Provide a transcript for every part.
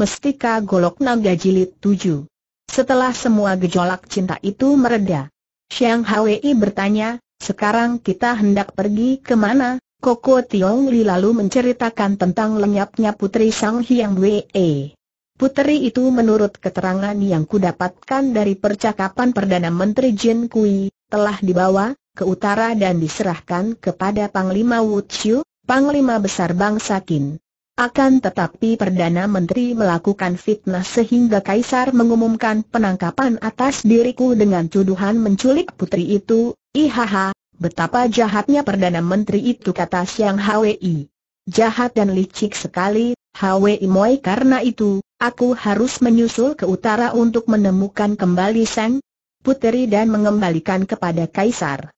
Mestika Golok Naga Jilid 7. Setelah semua gejolak cinta itu mereda, Xiang Hwei bertanya, sekarang kita hendak pergi ke mana? Koko Tiong Li lalu menceritakan tentang lenyapnya putri Sang Hyang Wei. Putri itu menurut keterangan yang kudapatkan dari percakapan Perdana Menteri Jin Kui, telah dibawa ke utara dan diserahkan kepada Panglima Wu Chiu, Panglima Besar Bangsa Qin. Akan tetapi Perdana Menteri melakukan fitnah sehingga Kaisar mengumumkan penangkapan atas diriku dengan tuduhan menculik putri itu, ihaha, betapa jahatnya Perdana Menteri itu kata Siang Hwi. Jahat dan licik sekali, Hwi Moi karena itu, aku harus menyusul ke utara untuk menemukan kembali Seng, putri dan mengembalikan kepada Kaisar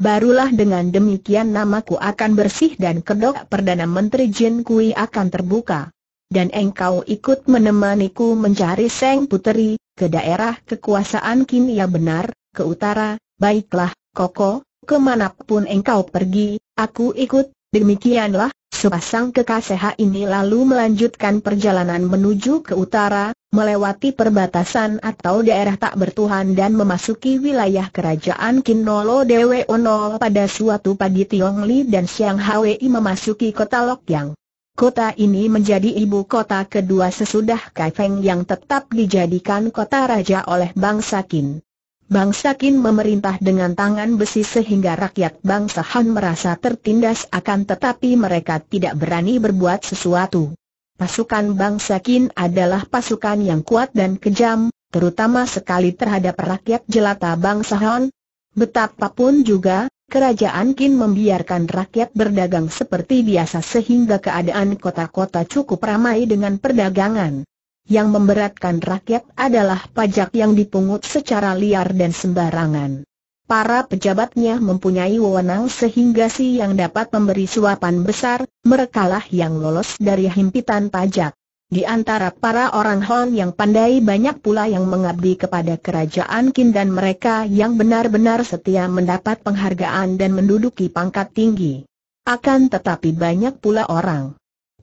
barulah dengan demikian namaku akan bersih dan kedok Perdana Menteri Jin Kui akan terbuka. Dan engkau ikut menemaniku mencari Seng Puteri, ke daerah kekuasaan ya benar, ke utara, baiklah, Koko, kemanapun engkau pergi, aku ikut, Demikianlah, sepasang kekasih ini lalu melanjutkan perjalanan menuju ke utara, melewati perbatasan atau daerah tak bertuhan dan memasuki wilayah kerajaan Kinolo Dewe Ono pada suatu pagi Tiong Li dan Siang Hwi memasuki kota Lokyang. Kota ini menjadi ibu kota kedua sesudah Kaifeng yang tetap dijadikan kota raja oleh bangsa Qin. Bangsa Kin memerintah dengan tangan besi sehingga rakyat bangsa Han merasa tertindas akan tetapi mereka tidak berani berbuat sesuatu. Pasukan bangsa Kin adalah pasukan yang kuat dan kejam, terutama sekali terhadap rakyat jelata bangsa Han. Betapapun juga, kerajaan Qin membiarkan rakyat berdagang seperti biasa sehingga keadaan kota-kota cukup ramai dengan perdagangan. Yang memberatkan rakyat adalah pajak yang dipungut secara liar dan sembarangan. Para pejabatnya mempunyai wewenang sehingga si yang dapat memberi suapan besar, merekalah yang lolos dari himpitan pajak. Di antara para orang Hon yang pandai banyak pula yang mengabdi kepada kerajaan Qin dan mereka yang benar-benar setia mendapat penghargaan dan menduduki pangkat tinggi. Akan tetapi banyak pula orang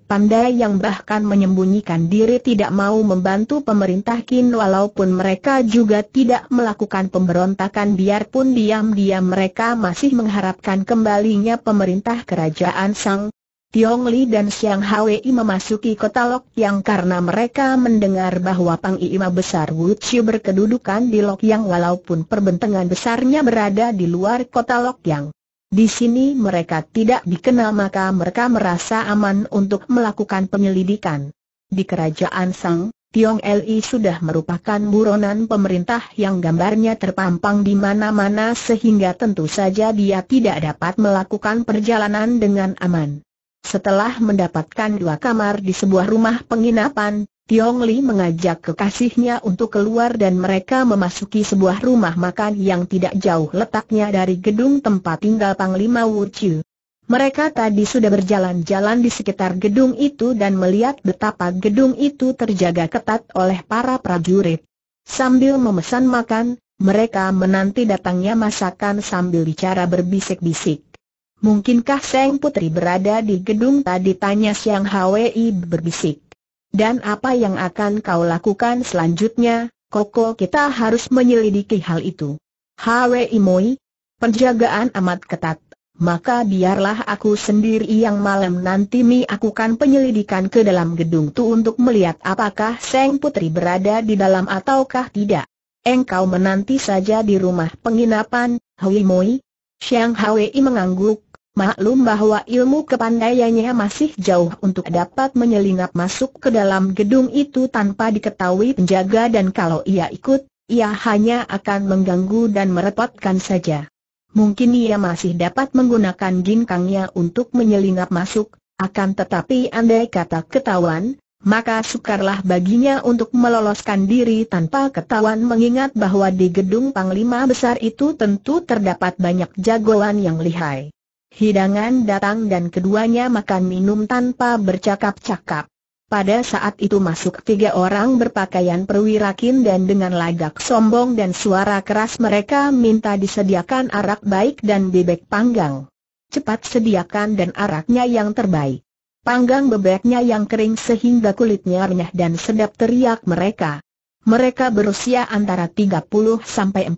pandai yang bahkan menyembunyikan diri tidak mau membantu pemerintah Qin walaupun mereka juga tidak melakukan pemberontakan biarpun diam-diam mereka masih mengharapkan kembalinya pemerintah kerajaan Sang. Tiong Li dan Xiang Hwi memasuki kota Lok Yang karena mereka mendengar bahwa Pang Ima besar Wu Chiu berkedudukan di Lok Yang walaupun perbentangan besarnya berada di luar kota Lok Yang. Di sini mereka tidak dikenal maka mereka merasa aman untuk melakukan penyelidikan. Di kerajaan Sang, Tiong Li sudah merupakan buronan pemerintah yang gambarnya terpampang di mana-mana sehingga tentu saja dia tidak dapat melakukan perjalanan dengan aman. Setelah mendapatkan dua kamar di sebuah rumah penginapan, Tiong Li mengajak kekasihnya untuk keluar dan mereka memasuki sebuah rumah makan yang tidak jauh letaknya dari gedung tempat tinggal Panglima Wu Chiu. Mereka tadi sudah berjalan-jalan di sekitar gedung itu dan melihat betapa gedung itu terjaga ketat oleh para prajurit. Sambil memesan makan, mereka menanti datangnya masakan sambil bicara berbisik-bisik. Mungkinkah Seng Putri berada di gedung tadi tanya Siang Hwi berbisik. Dan apa yang akan kau lakukan selanjutnya, Koko kita harus menyelidiki hal itu. Hwe Moi, penjagaan amat ketat, maka biarlah aku sendiri yang malam nanti mi penyelidikan ke dalam gedung tu untuk melihat apakah Seng Putri berada di dalam ataukah tidak. Engkau menanti saja di rumah penginapan, Imoi. Moi. Hwe Hwi mengangguk, Maklum bahwa ilmu kepandaiannya masih jauh untuk dapat menyelinap masuk ke dalam gedung itu tanpa diketahui penjaga dan kalau ia ikut, ia hanya akan mengganggu dan merepotkan saja. Mungkin ia masih dapat menggunakan ginkangnya untuk menyelinap masuk, akan tetapi andai kata ketahuan, maka sukarlah baginya untuk meloloskan diri tanpa ketahuan mengingat bahwa di gedung Panglima Besar itu tentu terdapat banyak jagoan yang lihai. Hidangan datang dan keduanya makan minum tanpa bercakap-cakap. Pada saat itu masuk tiga orang berpakaian perwira dan dengan lagak sombong dan suara keras mereka minta disediakan arak baik dan bebek panggang. Cepat sediakan dan araknya yang terbaik. Panggang bebeknya yang kering sehingga kulitnya renyah dan sedap teriak mereka. Mereka berusia antara 30 sampai 40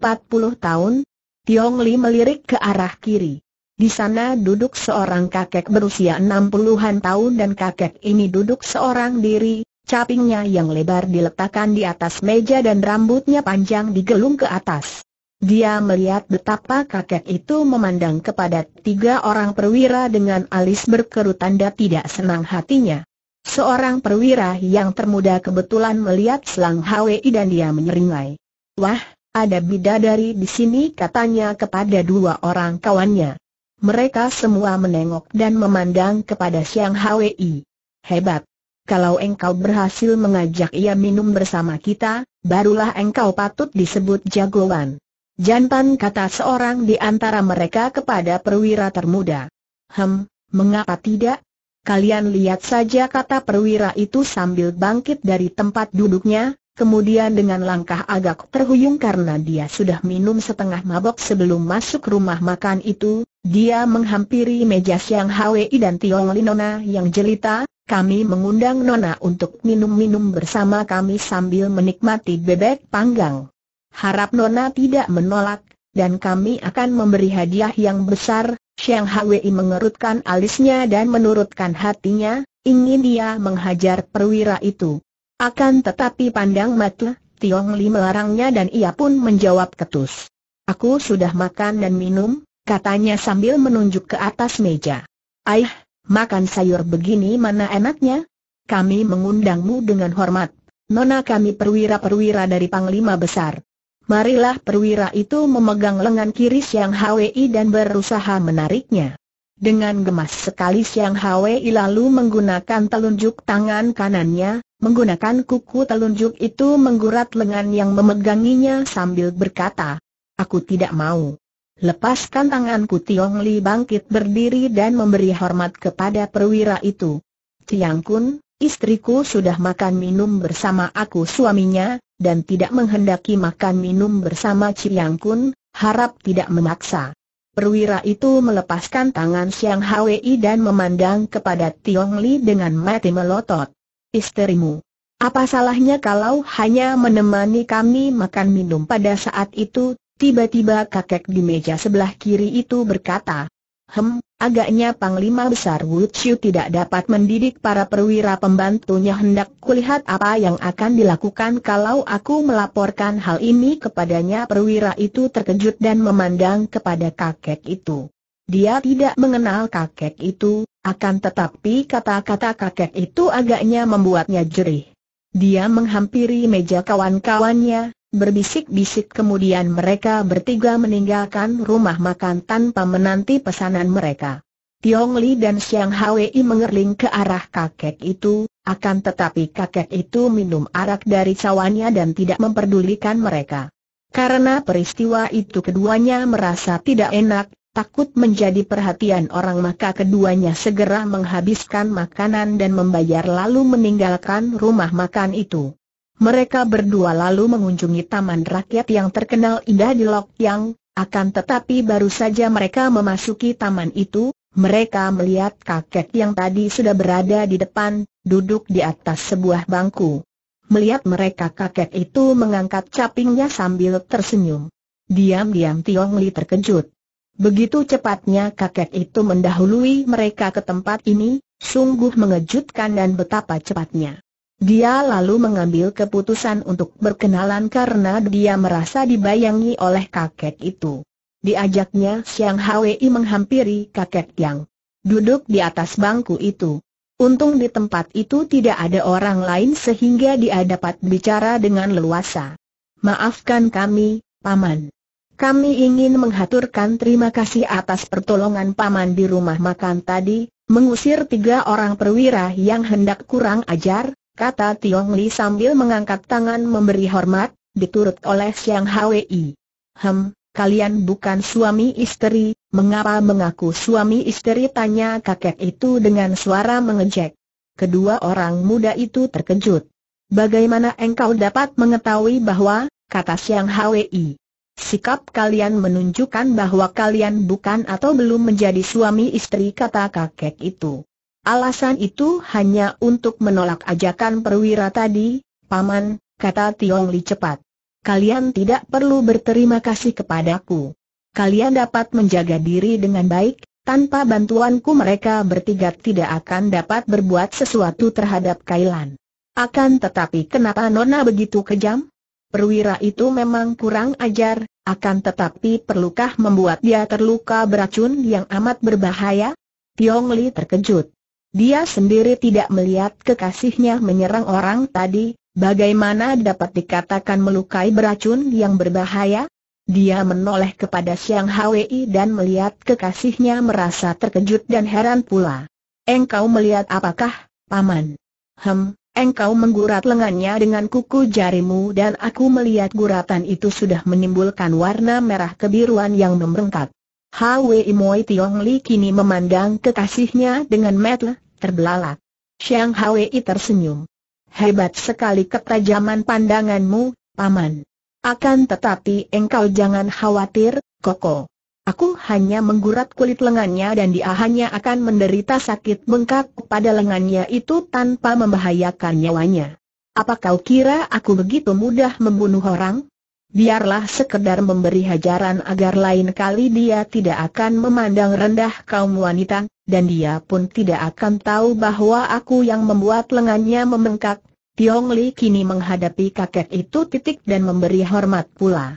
tahun. Tiong Li melirik ke arah kiri. Di sana duduk seorang kakek berusia enam puluhan tahun dan kakek ini duduk seorang diri, capingnya yang lebar diletakkan di atas meja dan rambutnya panjang digelung ke atas. Dia melihat betapa kakek itu memandang kepada tiga orang perwira dengan alis berkerut tanda tidak senang hatinya. Seorang perwira yang termuda kebetulan melihat selang Hwi dan dia menyeringai. Wah, ada bidadari di sini katanya kepada dua orang kawannya. Mereka semua menengok dan memandang kepada Siang Hwi. Hebat! Kalau engkau berhasil mengajak ia minum bersama kita, barulah engkau patut disebut jagoan. Jantan kata seorang di antara mereka kepada perwira termuda. Hem, mengapa tidak? Kalian lihat saja kata perwira itu sambil bangkit dari tempat duduknya, kemudian dengan langkah agak terhuyung karena dia sudah minum setengah mabok sebelum masuk rumah makan itu, dia menghampiri meja Siang Hwi dan Tiong Linona yang jelita, kami mengundang Nona untuk minum-minum bersama kami sambil menikmati bebek panggang. Harap Nona tidak menolak, dan kami akan memberi hadiah yang besar, Siang Hwi mengerutkan alisnya dan menurutkan hatinya, ingin dia menghajar perwira itu. Akan tetapi pandang mata, Tiong Li melarangnya dan ia pun menjawab ketus. Aku sudah makan dan minum, katanya sambil menunjuk ke atas meja. Aih, makan sayur begini mana enaknya? Kami mengundangmu dengan hormat. Nona kami perwira-perwira dari Panglima Besar. Marilah perwira itu memegang lengan kiri Siang Hwi dan berusaha menariknya. Dengan gemas sekali Siang Hwi lalu menggunakan telunjuk tangan kanannya, menggunakan kuku telunjuk itu menggurat lengan yang memeganginya sambil berkata, Aku tidak mau. Lepaskan tanganku Tiong Li bangkit berdiri dan memberi hormat kepada perwira itu. Tiang Kun, istriku sudah makan minum bersama aku suaminya, dan tidak menghendaki makan minum bersama Ciang Kun, harap tidak memaksa. Perwira itu melepaskan tangan Siang Hwi dan memandang kepada Tiong Li dengan mati melotot. Isterimu, Apa salahnya kalau hanya menemani kami makan minum pada saat itu, Tiba-tiba kakek di meja sebelah kiri itu berkata, Hem, agaknya Panglima Besar Wu Chiu tidak dapat mendidik para perwira pembantunya hendak kulihat apa yang akan dilakukan kalau aku melaporkan hal ini kepadanya perwira itu terkejut dan memandang kepada kakek itu. Dia tidak mengenal kakek itu, akan tetapi kata-kata kakek itu agaknya membuatnya jerih. Dia menghampiri meja kawan-kawannya, Berbisik-bisik kemudian mereka bertiga meninggalkan rumah makan tanpa menanti pesanan mereka. Tiong Li dan Xiang Hwei mengerling ke arah kakek itu, akan tetapi kakek itu minum arak dari cawannya dan tidak memperdulikan mereka. Karena peristiwa itu keduanya merasa tidak enak, takut menjadi perhatian orang maka keduanya segera menghabiskan makanan dan membayar lalu meninggalkan rumah makan itu. Mereka berdua lalu mengunjungi taman rakyat yang terkenal indah di Lok Yang, akan tetapi baru saja mereka memasuki taman itu, mereka melihat kakek yang tadi sudah berada di depan, duduk di atas sebuah bangku. Melihat mereka kakek itu mengangkat capingnya sambil tersenyum. Diam-diam Tiong Li terkejut. Begitu cepatnya kakek itu mendahului mereka ke tempat ini, sungguh mengejutkan dan betapa cepatnya. Dia lalu mengambil keputusan untuk berkenalan karena dia merasa dibayangi oleh kakek itu. Diajaknya Siang Hwi menghampiri kakek yang duduk di atas bangku itu. Untung di tempat itu tidak ada orang lain sehingga dia dapat bicara dengan leluasa. Maafkan kami, Paman. Kami ingin menghaturkan terima kasih atas pertolongan Paman di rumah makan tadi, mengusir tiga orang perwira yang hendak kurang ajar, kata Tiong Li sambil mengangkat tangan memberi hormat, diturut oleh Siang Hwi. Hem, kalian bukan suami istri, mengapa mengaku suami istri tanya kakek itu dengan suara mengejek. Kedua orang muda itu terkejut. Bagaimana engkau dapat mengetahui bahwa, kata Siang Hwi, sikap kalian menunjukkan bahwa kalian bukan atau belum menjadi suami istri kata kakek itu. Alasan itu hanya untuk menolak ajakan perwira tadi, Paman, kata Tiong Li cepat. Kalian tidak perlu berterima kasih kepadaku. Kalian dapat menjaga diri dengan baik, tanpa bantuanku mereka bertiga tidak akan dapat berbuat sesuatu terhadap Kailan. Akan tetapi kenapa Nona begitu kejam? Perwira itu memang kurang ajar, akan tetapi perlukah membuat dia terluka beracun yang amat berbahaya? Tiong Li terkejut. Dia sendiri tidak melihat kekasihnya menyerang orang tadi, bagaimana dapat dikatakan melukai beracun yang berbahaya? Dia menoleh kepada Siang Hwi dan melihat kekasihnya merasa terkejut dan heran pula. Engkau melihat apakah, Paman? Hem, engkau menggurat lengannya dengan kuku jarimu dan aku melihat guratan itu sudah menimbulkan warna merah kebiruan yang membengkak. Hwi Moi Tiong Li kini memandang kekasihnya dengan metel, terbelalak. Xiang Hwi tersenyum. Hebat sekali ketajaman pandanganmu, Paman. Akan tetapi engkau jangan khawatir, Koko. Aku hanya menggurat kulit lengannya dan dia hanya akan menderita sakit bengkak pada lengannya itu tanpa membahayakan nyawanya. Apa kau kira aku begitu mudah membunuh orang? biarlah sekedar memberi hajaran agar lain kali dia tidak akan memandang rendah kaum wanita, dan dia pun tidak akan tahu bahwa aku yang membuat lengannya membengkak. Tiong Li kini menghadapi kakek itu titik dan memberi hormat pula.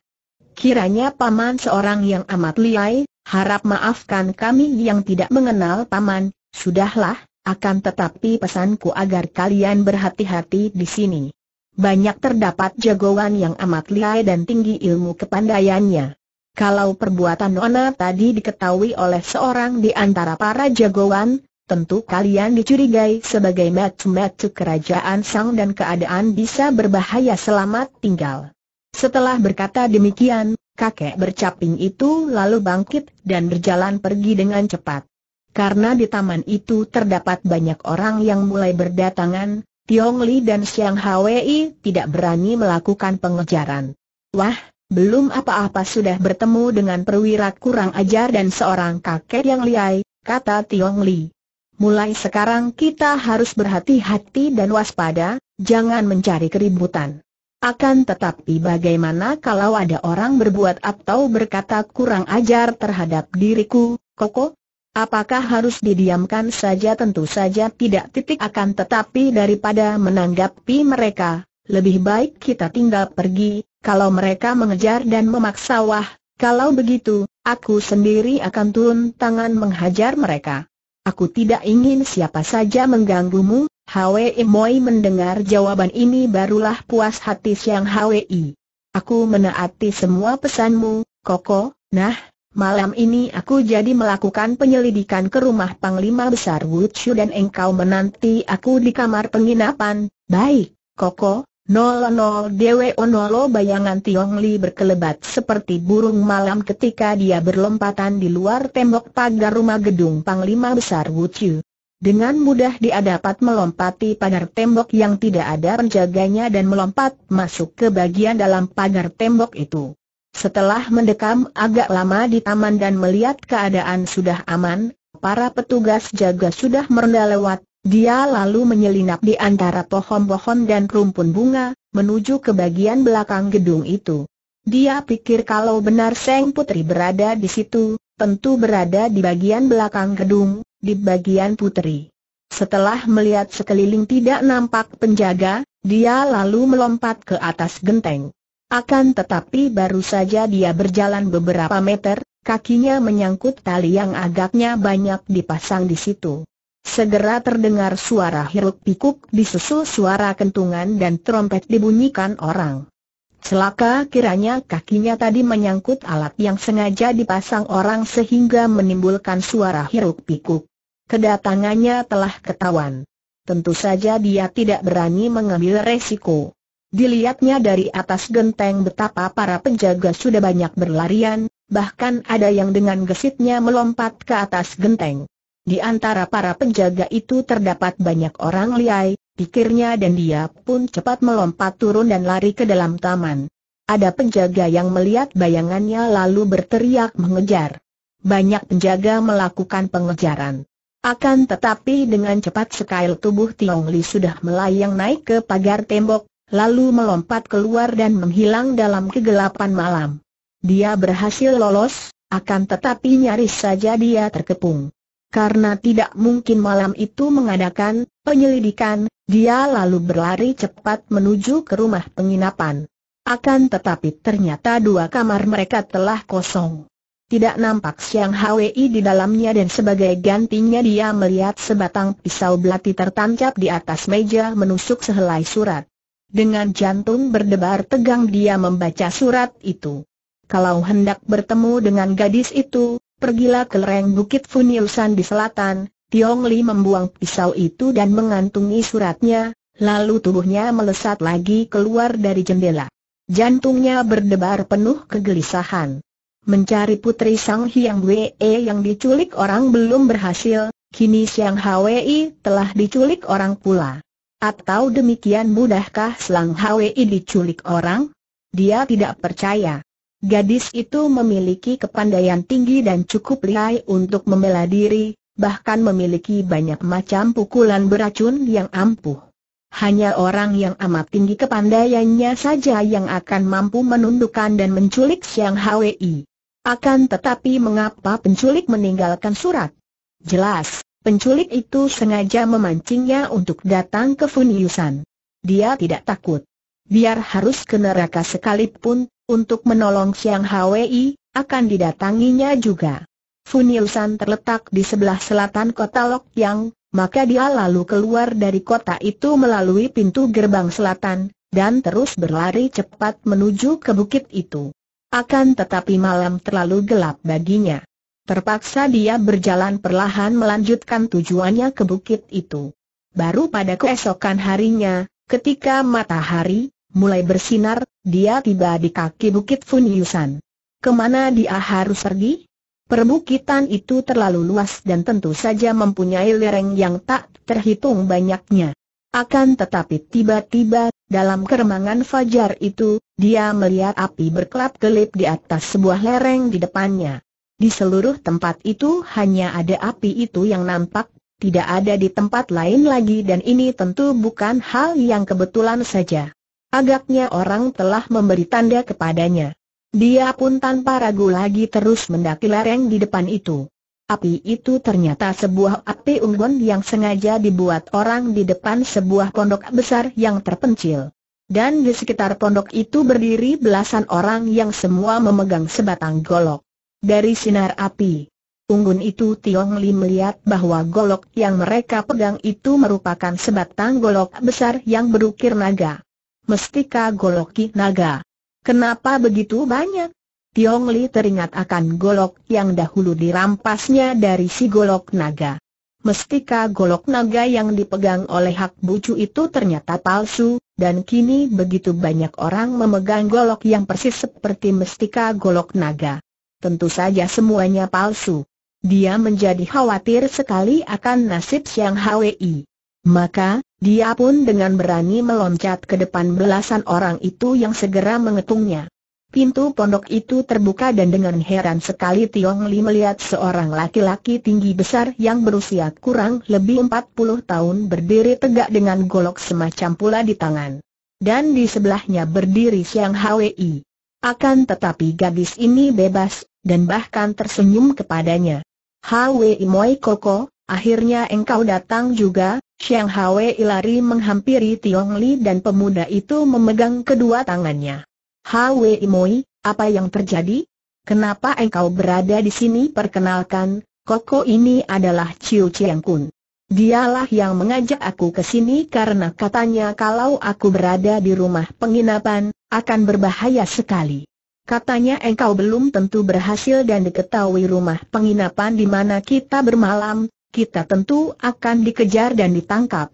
Kiranya paman seorang yang amat liai, harap maafkan kami yang tidak mengenal paman, sudahlah, akan tetapi pesanku agar kalian berhati-hati di sini banyak terdapat jagoan yang amat lihai dan tinggi ilmu kepandaiannya. Kalau perbuatan Nona tadi diketahui oleh seorang di antara para jagoan, tentu kalian dicurigai sebagai macu-macu kerajaan Sang dan keadaan bisa berbahaya selamat tinggal. Setelah berkata demikian, kakek bercaping itu lalu bangkit dan berjalan pergi dengan cepat. Karena di taman itu terdapat banyak orang yang mulai berdatangan, Tiong Li dan Xiang Hwei tidak berani melakukan pengejaran. Wah, belum apa-apa sudah bertemu dengan perwira kurang ajar dan seorang kakek yang liai, kata Tiong Li. Mulai sekarang kita harus berhati-hati dan waspada, jangan mencari keributan. Akan tetapi bagaimana kalau ada orang berbuat atau berkata kurang ajar terhadap diriku, Koko? Apakah harus didiamkan saja tentu saja tidak titik akan tetapi daripada menanggapi mereka, lebih baik kita tinggal pergi, kalau mereka mengejar dan memaksa wah, kalau begitu, aku sendiri akan turun tangan menghajar mereka. Aku tidak ingin siapa saja mengganggumu, Hwe Moi mendengar jawaban ini barulah puas hati Siang Hwe. Aku menaati semua pesanmu, Koko, nah, Malam ini aku jadi melakukan penyelidikan ke rumah Panglima Besar Wuchu dan engkau menanti aku di kamar penginapan. Baik, Koko, 00 Dewe 00 bayangan Tiong Li berkelebat seperti burung malam ketika dia berlompatan di luar tembok pagar rumah gedung Panglima Besar Wuchu. Dengan mudah dia dapat melompati pagar tembok yang tidak ada penjaganya dan melompat masuk ke bagian dalam pagar tembok itu. Setelah mendekam agak lama di taman dan melihat keadaan sudah aman, para petugas jaga sudah merendah lewat, dia lalu menyelinap di antara pohon-pohon dan rumpun bunga, menuju ke bagian belakang gedung itu. Dia pikir kalau benar Seng Putri berada di situ, tentu berada di bagian belakang gedung, di bagian Putri. Setelah melihat sekeliling tidak nampak penjaga, dia lalu melompat ke atas genteng. Akan tetapi baru saja dia berjalan beberapa meter, kakinya menyangkut tali yang agaknya banyak dipasang di situ. Segera terdengar suara hiruk pikuk disusul suara kentungan dan trompet dibunyikan orang. Celaka kiranya kakinya tadi menyangkut alat yang sengaja dipasang orang sehingga menimbulkan suara hiruk pikuk. Kedatangannya telah ketahuan. Tentu saja dia tidak berani mengambil resiko. Dilihatnya dari atas genteng betapa para penjaga sudah banyak berlarian, bahkan ada yang dengan gesitnya melompat ke atas genteng. Di antara para penjaga itu terdapat banyak orang liai, pikirnya dan dia pun cepat melompat turun dan lari ke dalam taman. Ada penjaga yang melihat bayangannya lalu berteriak mengejar. Banyak penjaga melakukan pengejaran. Akan tetapi dengan cepat sekali tubuh Tiong Li sudah melayang naik ke pagar tembok, lalu melompat keluar dan menghilang dalam kegelapan malam. Dia berhasil lolos, akan tetapi nyaris saja dia terkepung. Karena tidak mungkin malam itu mengadakan penyelidikan, dia lalu berlari cepat menuju ke rumah penginapan. Akan tetapi ternyata dua kamar mereka telah kosong. Tidak nampak Siang Hwi di dalamnya dan sebagai gantinya dia melihat sebatang pisau belati tertancap di atas meja menusuk sehelai surat. Dengan jantung berdebar tegang dia membaca surat itu. Kalau hendak bertemu dengan gadis itu, pergilah ke lereng Bukit Funiusan di selatan, Tiong Li membuang pisau itu dan mengantungi suratnya, lalu tubuhnya melesat lagi keluar dari jendela. Jantungnya berdebar penuh kegelisahan. Mencari putri Sang Hyang Wei yang diculik orang belum berhasil, kini Siang Hwi telah diculik orang pula. Atau demikian mudahkah Selang Hwi diculik orang? Dia tidak percaya. Gadis itu memiliki kepandaian tinggi dan cukup lihai untuk membela diri, bahkan memiliki banyak macam pukulan beracun yang ampuh. Hanya orang yang amat tinggi kepandaiannya saja yang akan mampu menundukkan dan menculik Siang Hwi. Akan tetapi mengapa penculik meninggalkan surat? Jelas, Penculik itu sengaja memancingnya untuk datang ke Funiusan. Dia tidak takut. Biar harus ke neraka sekalipun, untuk menolong Siang Hwi, akan didatanginya juga. Funiusan terletak di sebelah selatan kota Yang, maka dia lalu keluar dari kota itu melalui pintu gerbang selatan, dan terus berlari cepat menuju ke bukit itu. Akan tetapi malam terlalu gelap baginya. Terpaksa dia berjalan perlahan melanjutkan tujuannya ke bukit itu. Baru pada keesokan harinya, ketika matahari mulai bersinar, dia tiba di kaki bukit Funyusan. Kemana dia harus pergi? Perbukitan itu terlalu luas dan tentu saja mempunyai lereng yang tak terhitung banyaknya. Akan tetapi tiba-tiba, dalam keremangan fajar itu, dia melihat api berkelap-kelip di atas sebuah lereng di depannya. Di seluruh tempat itu hanya ada api itu yang nampak, tidak ada di tempat lain lagi dan ini tentu bukan hal yang kebetulan saja. Agaknya orang telah memberi tanda kepadanya. Dia pun tanpa ragu lagi terus mendaki lereng di depan itu. Api itu ternyata sebuah api unggun yang sengaja dibuat orang di depan sebuah pondok besar yang terpencil. Dan di sekitar pondok itu berdiri belasan orang yang semua memegang sebatang golok dari sinar api. Unggun itu Tiong Li melihat bahwa golok yang mereka pegang itu merupakan sebatang golok besar yang berukir naga. Mestika goloki naga. Kenapa begitu banyak? Tiong Li teringat akan golok yang dahulu dirampasnya dari si golok naga. Mestika golok naga yang dipegang oleh Hak Bucu itu ternyata palsu, dan kini begitu banyak orang memegang golok yang persis seperti mestika golok naga tentu saja semuanya palsu. Dia menjadi khawatir sekali akan nasib Siang Hwi. Maka, dia pun dengan berani meloncat ke depan belasan orang itu yang segera mengetungnya. Pintu pondok itu terbuka dan dengan heran sekali Tiong Li melihat seorang laki-laki tinggi besar yang berusia kurang lebih 40 tahun berdiri tegak dengan golok semacam pula di tangan. Dan di sebelahnya berdiri Siang Hwi. Akan tetapi gadis ini bebas, dan bahkan tersenyum kepadanya. Hwe Moi Koko, akhirnya engkau datang juga, Xiang Hwe Ilari menghampiri Tiong Li dan pemuda itu memegang kedua tangannya. Hwe Moi, apa yang terjadi? Kenapa engkau berada di sini? Perkenalkan, Koko ini adalah Chiu Chiang Kun. Dialah yang mengajak aku ke sini karena katanya kalau aku berada di rumah penginapan, akan berbahaya sekali. Katanya engkau belum tentu berhasil dan diketahui rumah penginapan di mana kita bermalam, kita tentu akan dikejar dan ditangkap.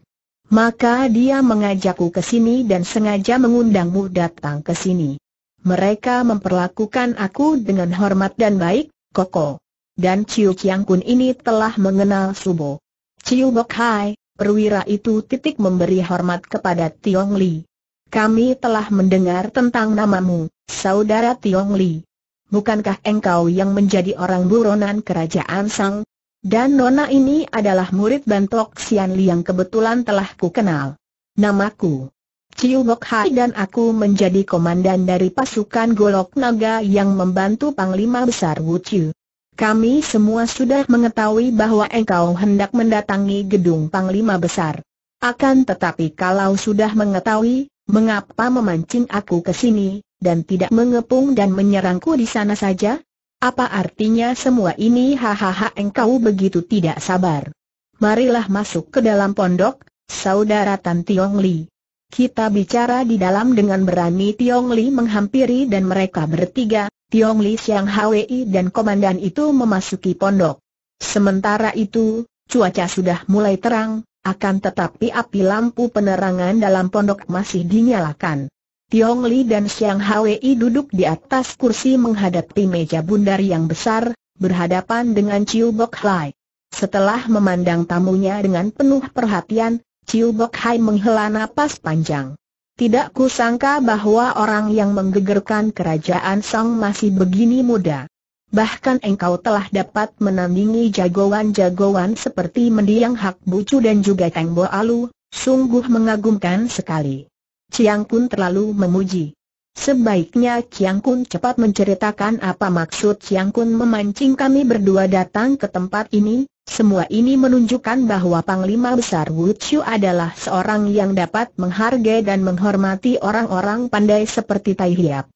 Maka dia mengajakku ke sini dan sengaja mengundangmu datang ke sini. Mereka memperlakukan aku dengan hormat dan baik, Koko. Dan Ciu Chiang Kun ini telah mengenal Subo. Ciu Bok Hai, perwira itu titik memberi hormat kepada Tiong Li kami telah mendengar tentang namamu, Saudara Tiong Li. Bukankah engkau yang menjadi orang buronan kerajaan Sang? Dan Nona ini adalah murid Bantok Sian Li yang kebetulan telah ku kenal. Namaku Ciu Bok Hai dan aku menjadi komandan dari pasukan Golok Naga yang membantu Panglima Besar Wu Chiu. Kami semua sudah mengetahui bahwa engkau hendak mendatangi gedung Panglima Besar. Akan tetapi kalau sudah mengetahui, Mengapa memancing aku ke sini, dan tidak mengepung dan menyerangku di sana saja? Apa artinya semua ini hahaha engkau begitu tidak sabar? Marilah masuk ke dalam pondok, saudara Tan Tiong Li. Kita bicara di dalam dengan berani Tiong Li menghampiri dan mereka bertiga, Tiong Li Siang Hwi dan komandan itu memasuki pondok. Sementara itu, cuaca sudah mulai terang, akan tetapi api lampu penerangan dalam pondok masih dinyalakan. Tiong Li dan Siang Hwi duduk di atas kursi menghadapi meja bundar yang besar, berhadapan dengan Chiu Bok Hai. Setelah memandang tamunya dengan penuh perhatian, Chiu Bok Hai menghela napas panjang. Tidak kusangka bahwa orang yang menggegerkan kerajaan Song masih begini muda. Bahkan engkau telah dapat menandingi jagoan-jagoan seperti mendiang Hak Bucu dan juga Kang Bo Alu, sungguh mengagumkan sekali. Chiang Kun terlalu memuji. Sebaiknya Chiang Kun cepat menceritakan apa maksud Chiang Kun memancing kami berdua datang ke tempat ini, semua ini menunjukkan bahwa Panglima Besar Wu Chiu adalah seorang yang dapat menghargai dan menghormati orang-orang pandai seperti Tai Hiap.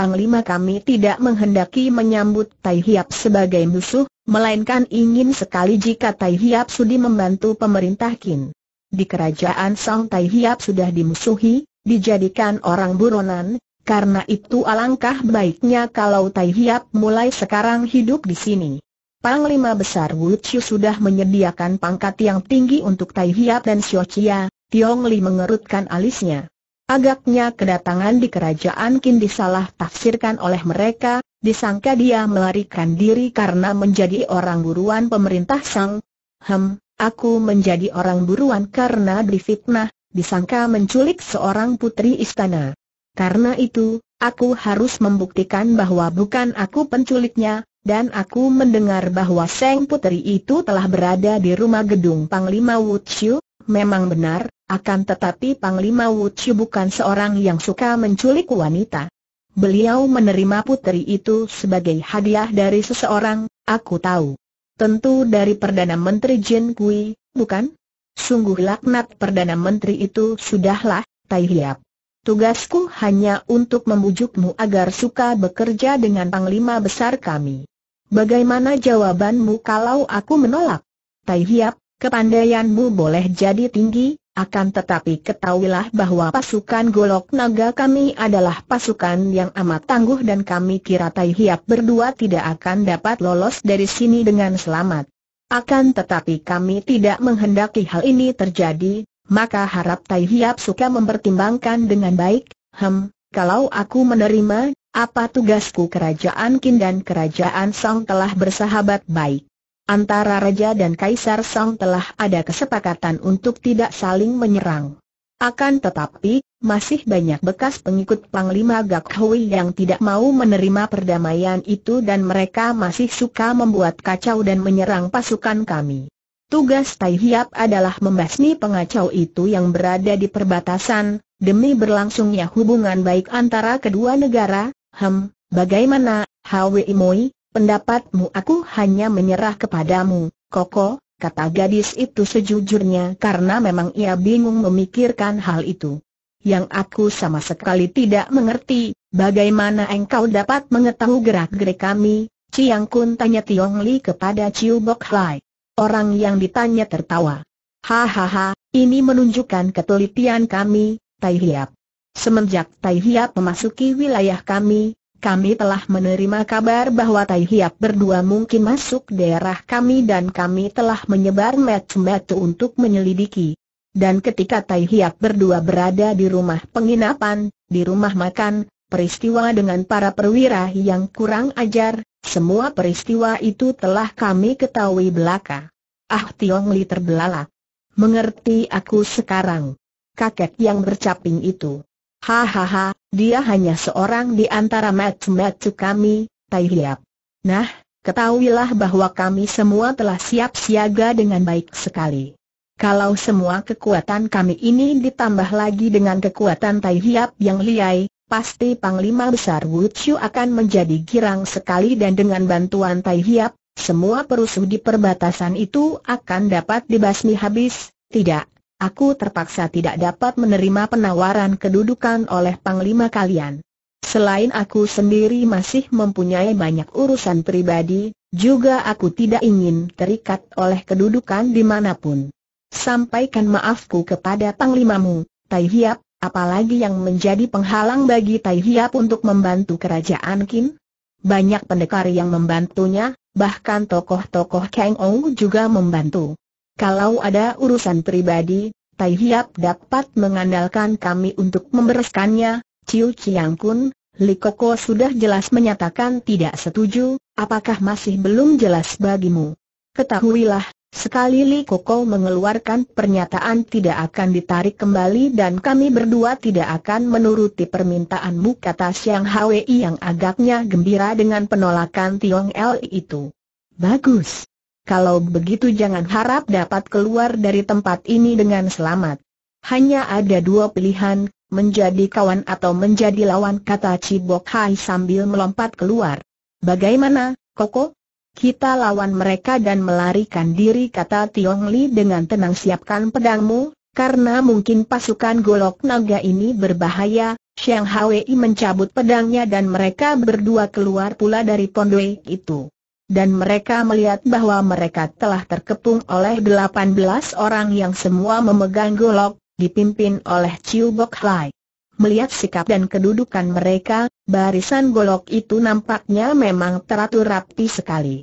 Panglima kami tidak menghendaki menyambut Tai Hiap sebagai musuh, melainkan ingin sekali jika Tai Hiap sudi membantu pemerintah Kin. Di kerajaan Song Tai Hiap sudah dimusuhi, dijadikan orang buronan, karena itu alangkah baiknya kalau Tai Hiap mulai sekarang hidup di sini. Panglima Besar Wu Chiu sudah menyediakan pangkat yang tinggi untuk Tai Hiap dan Xiao Chia, Tiong Li mengerutkan alisnya. Agaknya kedatangan di kerajaan kin disalah tafsirkan oleh mereka, disangka dia melarikan diri karena menjadi orang buruan pemerintah Sang. Hem, aku menjadi orang buruan karena difitnah, disangka menculik seorang putri istana. Karena itu, aku harus membuktikan bahwa bukan aku penculiknya, dan aku mendengar bahwa Seng Putri itu telah berada di rumah gedung Panglima Wuchiu. Memang benar, akan tetapi Panglima Wuchu bukan seorang yang suka menculik wanita. Beliau menerima putri itu sebagai hadiah dari seseorang, aku tahu. Tentu dari Perdana Menteri Jin Kui, bukan? Sungguh laknat Perdana Menteri itu sudahlah, Tai Hiap. Tugasku hanya untuk membujukmu agar suka bekerja dengan Panglima Besar kami. Bagaimana jawabanmu kalau aku menolak? Tai Hiap Kepandaianmu boleh jadi tinggi, akan tetapi ketahuilah bahwa pasukan golok naga kami adalah pasukan yang amat tangguh dan kami kira Tai Hiap berdua tidak akan dapat lolos dari sini dengan selamat. Akan tetapi kami tidak menghendaki hal ini terjadi, maka harap Tai Hiap suka mempertimbangkan dengan baik, hem, kalau aku menerima, apa tugasku kerajaan Kin dan kerajaan Song telah bersahabat baik. Antara Raja dan Kaisar Song telah ada kesepakatan untuk tidak saling menyerang. Akan tetapi, masih banyak bekas pengikut Panglima Gak Hui yang tidak mau menerima perdamaian itu dan mereka masih suka membuat kacau dan menyerang pasukan kami. Tugas Tai Hiap adalah membasmi pengacau itu yang berada di perbatasan, demi berlangsungnya hubungan baik antara kedua negara, hem, bagaimana, Hwi Moi, pendapatmu aku hanya menyerah kepadamu, Koko, kata gadis itu sejujurnya karena memang ia bingung memikirkan hal itu. Yang aku sama sekali tidak mengerti, bagaimana engkau dapat mengetahui gerak-gerik kami, Ciang Kun tanya Tiong Li kepada Chiu Bok Hai. Orang yang ditanya tertawa. Hahaha, ini menunjukkan ketelitian kami, Tai Hiap. Semenjak Tai Hiap memasuki wilayah kami, kami telah menerima kabar bahwa Tai Hiap berdua mungkin masuk daerah kami dan kami telah menyebar metu-metu untuk menyelidiki. Dan ketika Tai Hiap berdua berada di rumah penginapan, di rumah makan, peristiwa dengan para perwira yang kurang ajar, semua peristiwa itu telah kami ketahui belaka. Ah Tiong Li terbelalak. Mengerti aku sekarang. Kakek yang bercaping itu. Hahaha, dia hanya seorang di antara matu-matu kami, Tai Hiap. Nah, ketahuilah bahwa kami semua telah siap siaga dengan baik sekali. Kalau semua kekuatan kami ini ditambah lagi dengan kekuatan Tai Hiap yang liai, pasti Panglima Besar Wu Chiu akan menjadi girang sekali dan dengan bantuan Tai Hiap, semua perusuh di perbatasan itu akan dapat dibasmi habis, tidak? aku terpaksa tidak dapat menerima penawaran kedudukan oleh panglima kalian. Selain aku sendiri masih mempunyai banyak urusan pribadi, juga aku tidak ingin terikat oleh kedudukan dimanapun. Sampaikan maafku kepada Panglimamu, Tai Hiap, apalagi yang menjadi penghalang bagi Tai Hiap untuk membantu kerajaan Kim? Banyak pendekar yang membantunya, bahkan tokoh-tokoh Kang Ong juga membantu. Kalau ada urusan pribadi, Tai Hiap dapat mengandalkan kami untuk membereskannya, Ciu Chiang Kun, Li Koko sudah jelas menyatakan tidak setuju, apakah masih belum jelas bagimu? Ketahuilah, sekali Li Koko mengeluarkan pernyataan tidak akan ditarik kembali dan kami berdua tidak akan menuruti permintaanmu kata Siang Hwi yang agaknya gembira dengan penolakan Tiong Li itu. Bagus kalau begitu jangan harap dapat keluar dari tempat ini dengan selamat. Hanya ada dua pilihan, menjadi kawan atau menjadi lawan kata Cibok Hai sambil melompat keluar. Bagaimana, Koko? Kita lawan mereka dan melarikan diri kata Tiong Li dengan tenang siapkan pedangmu, karena mungkin pasukan golok naga ini berbahaya, Xiang Hwei mencabut pedangnya dan mereka berdua keluar pula dari pondok itu dan mereka melihat bahwa mereka telah terkepung oleh 18 orang yang semua memegang golok, dipimpin oleh Chiu Bok Lai. Melihat sikap dan kedudukan mereka, barisan golok itu nampaknya memang teratur rapi sekali.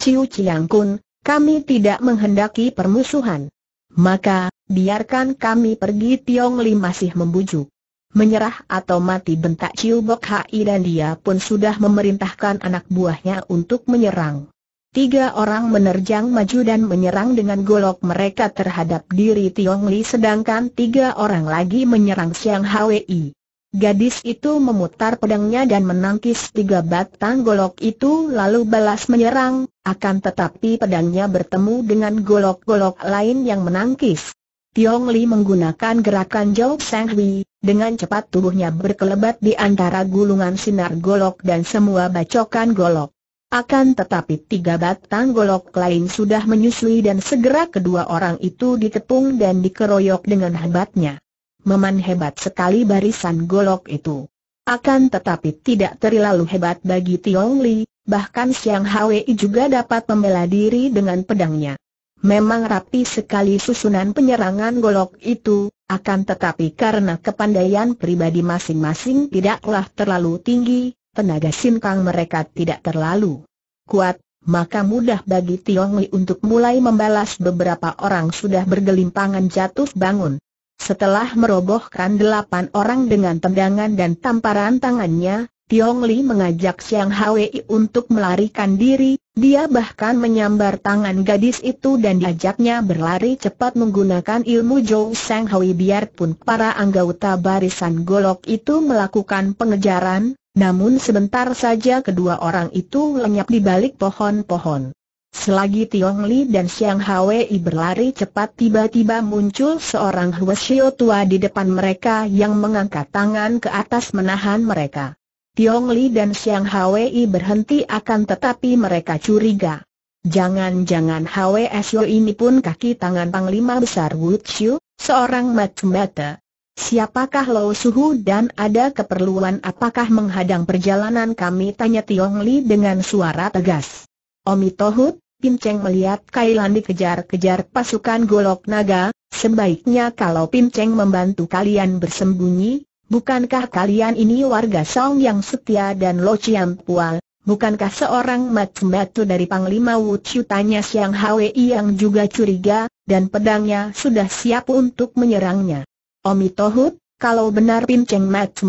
Ciu Chiang Kun, kami tidak menghendaki permusuhan. Maka, biarkan kami pergi Tiong Li masih membujuk menyerah atau mati bentak Chiu Bok Hai dan dia pun sudah memerintahkan anak buahnya untuk menyerang. Tiga orang menerjang maju dan menyerang dengan golok mereka terhadap diri Tiong Li sedangkan tiga orang lagi menyerang Siang Hwi. Gadis itu memutar pedangnya dan menangkis tiga batang golok itu lalu balas menyerang, akan tetapi pedangnya bertemu dengan golok-golok lain yang menangkis. Tiong Li menggunakan gerakan jauh Sang Hui, dengan cepat tubuhnya berkelebat di antara gulungan sinar golok dan semua bacokan golok. Akan tetapi tiga batang golok lain sudah menyusui dan segera kedua orang itu dikepung dan dikeroyok dengan hebatnya. Meman hebat sekali barisan golok itu. Akan tetapi tidak terlalu hebat bagi Tiong Li, bahkan Siang Hwi juga dapat membela diri dengan pedangnya. Memang rapi sekali susunan penyerangan golok itu, akan tetapi karena kepandaian pribadi masing-masing tidaklah terlalu tinggi, tenaga sinkang mereka tidak terlalu kuat, maka mudah bagi Tiong Li untuk mulai membalas beberapa orang sudah bergelimpangan jatuh bangun. Setelah merobohkan delapan orang dengan tendangan dan tamparan tangannya, Tiong Li mengajak Xiang Hwei untuk melarikan diri, dia bahkan menyambar tangan gadis itu dan diajaknya berlari cepat menggunakan ilmu Zhou Sang Hwei biarpun para anggota barisan golok itu melakukan pengejaran, namun sebentar saja kedua orang itu lenyap di balik pohon-pohon. Selagi Tiong Li dan Xiang Hwei berlari cepat tiba-tiba muncul seorang Huesio tua di depan mereka yang mengangkat tangan ke atas menahan mereka. Tiong Li dan Xiang Hwi berhenti akan tetapi mereka curiga. Jangan-jangan HWSU ini pun kaki tangan Panglima Besar Wu Chiu, seorang macam bata. Siapakah Lo Suhu dan ada keperluan apakah menghadang perjalanan kami? Tanya Tiong Li dengan suara tegas. Omi Tohut, Cheng melihat Kailan dikejar-kejar pasukan golok naga, sebaiknya kalau Pin Cheng membantu kalian bersembunyi, Bukankah kalian ini warga Song yang setia dan Lo Pual? Bukankah seorang macam matu dari Panglima Wuchu tanya Siang Hwi yang juga curiga, dan pedangnya sudah siap untuk menyerangnya. Omi Tohut, kalau benar pinceng matu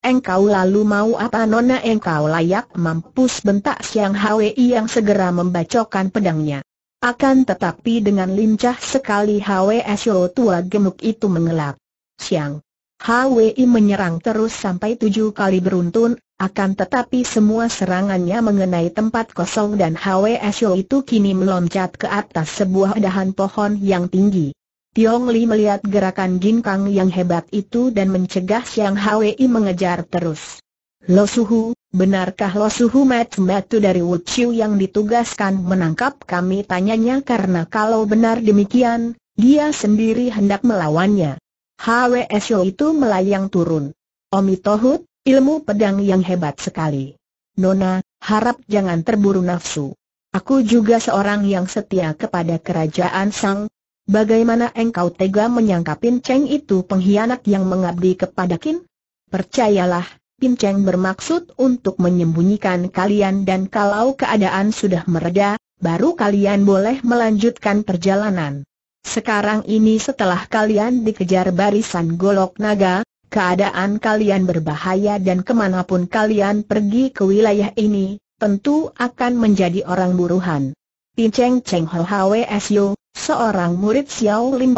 engkau lalu mau apa nona engkau layak mampus bentak Siang Hwi yang segera membacokan pedangnya. Akan tetapi dengan lincah sekali Hwi Sio tua gemuk itu mengelap. Siang. HWI menyerang terus sampai tujuh kali beruntun, akan tetapi semua serangannya mengenai tempat kosong dan Hwei Esyo itu kini meloncat ke atas sebuah dahan pohon yang tinggi. Tiong Li melihat gerakan gin Kang yang hebat itu dan mencegah Siang HWI mengejar terus. Lo Suhu, benarkah Lo Suhu Mat Matu dari Wu Chiu yang ditugaskan menangkap kami tanyanya karena kalau benar demikian, dia sendiri hendak melawannya. HWSO itu melayang turun. Omi Tohut, ilmu pedang yang hebat sekali. Nona, harap jangan terburu nafsu. Aku juga seorang yang setia kepada kerajaan Sang. Bagaimana engkau tega menyangka Cheng itu pengkhianat yang mengabdi kepada Kin? Percayalah, Cheng bermaksud untuk menyembunyikan kalian dan kalau keadaan sudah mereda, baru kalian boleh melanjutkan perjalanan. Sekarang ini setelah kalian dikejar barisan golok naga, keadaan kalian berbahaya dan kemanapun kalian pergi ke wilayah ini, tentu akan menjadi orang buruhan. Pinceng Cheng Ho S Syo, seorang murid Xiao Lim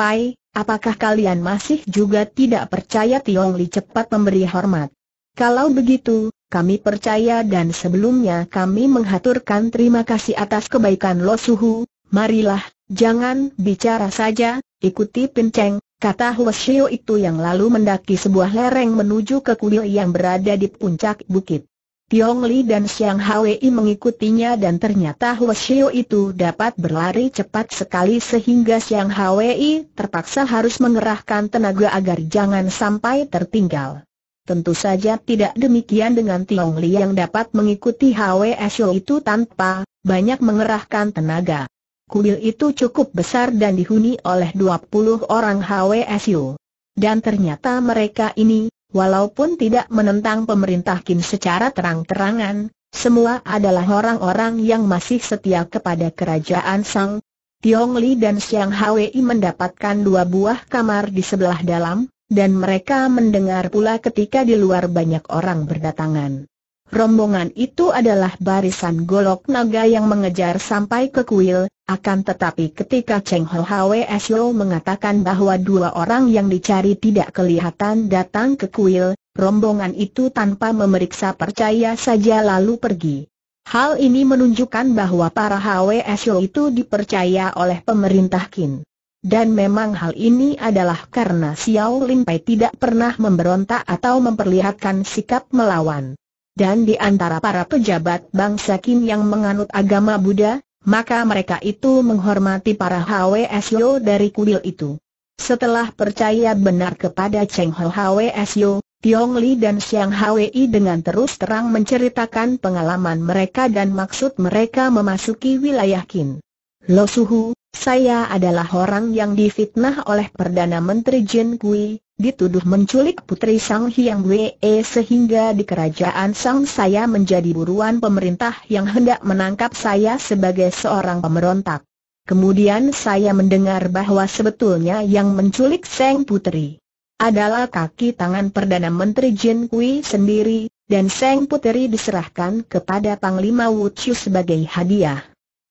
apakah kalian masih juga tidak percaya Tiong Li cepat memberi hormat? Kalau begitu, kami percaya dan sebelumnya kami menghaturkan terima kasih atas kebaikan Lo Suhu, marilah Jangan bicara saja, ikuti pinceng, kata Huasio itu yang lalu mendaki sebuah lereng menuju ke kuil yang berada di puncak bukit. Tiong Li dan Xiang Hwi mengikutinya dan ternyata Huasio itu dapat berlari cepat sekali sehingga Xiang Hwi terpaksa harus mengerahkan tenaga agar jangan sampai tertinggal. Tentu saja tidak demikian dengan Tiong Li yang dapat mengikuti Hwe Asio itu tanpa banyak mengerahkan tenaga kuil itu cukup besar dan dihuni oleh 20 orang HWSU. Dan ternyata mereka ini, walaupun tidak menentang pemerintah Kim secara terang-terangan, semua adalah orang-orang yang masih setia kepada kerajaan Sang. Tiong Li dan Siang Hwi mendapatkan dua buah kamar di sebelah dalam, dan mereka mendengar pula ketika di luar banyak orang berdatangan. Rombongan itu adalah barisan golok naga yang mengejar sampai ke kuil, akan tetapi ketika Cheng Ho Hwe Sio mengatakan bahwa dua orang yang dicari tidak kelihatan datang ke kuil, rombongan itu tanpa memeriksa percaya saja lalu pergi. Hal ini menunjukkan bahwa para Hwe Sio itu dipercaya oleh pemerintah Qin. Dan memang hal ini adalah karena Xiao Lin Pai tidak pernah memberontak atau memperlihatkan sikap melawan dan di antara para pejabat bangsa Kim yang menganut agama Buddha, maka mereka itu menghormati para HWSO dari kuil itu. Setelah percaya benar kepada Cheng Ho HWSO, Tiong Li dan Siang Hwi dengan terus terang menceritakan pengalaman mereka dan maksud mereka memasuki wilayah Kin. Lo Suhu, saya adalah orang yang difitnah oleh Perdana Menteri Jin Kui, dituduh menculik putri Sang Hyang Wei sehingga di kerajaan Sang saya menjadi buruan pemerintah yang hendak menangkap saya sebagai seorang pemberontak. Kemudian saya mendengar bahwa sebetulnya yang menculik Sang Putri adalah kaki tangan Perdana Menteri Jin Kui sendiri, dan Sang Putri diserahkan kepada Panglima Wu Chu sebagai hadiah.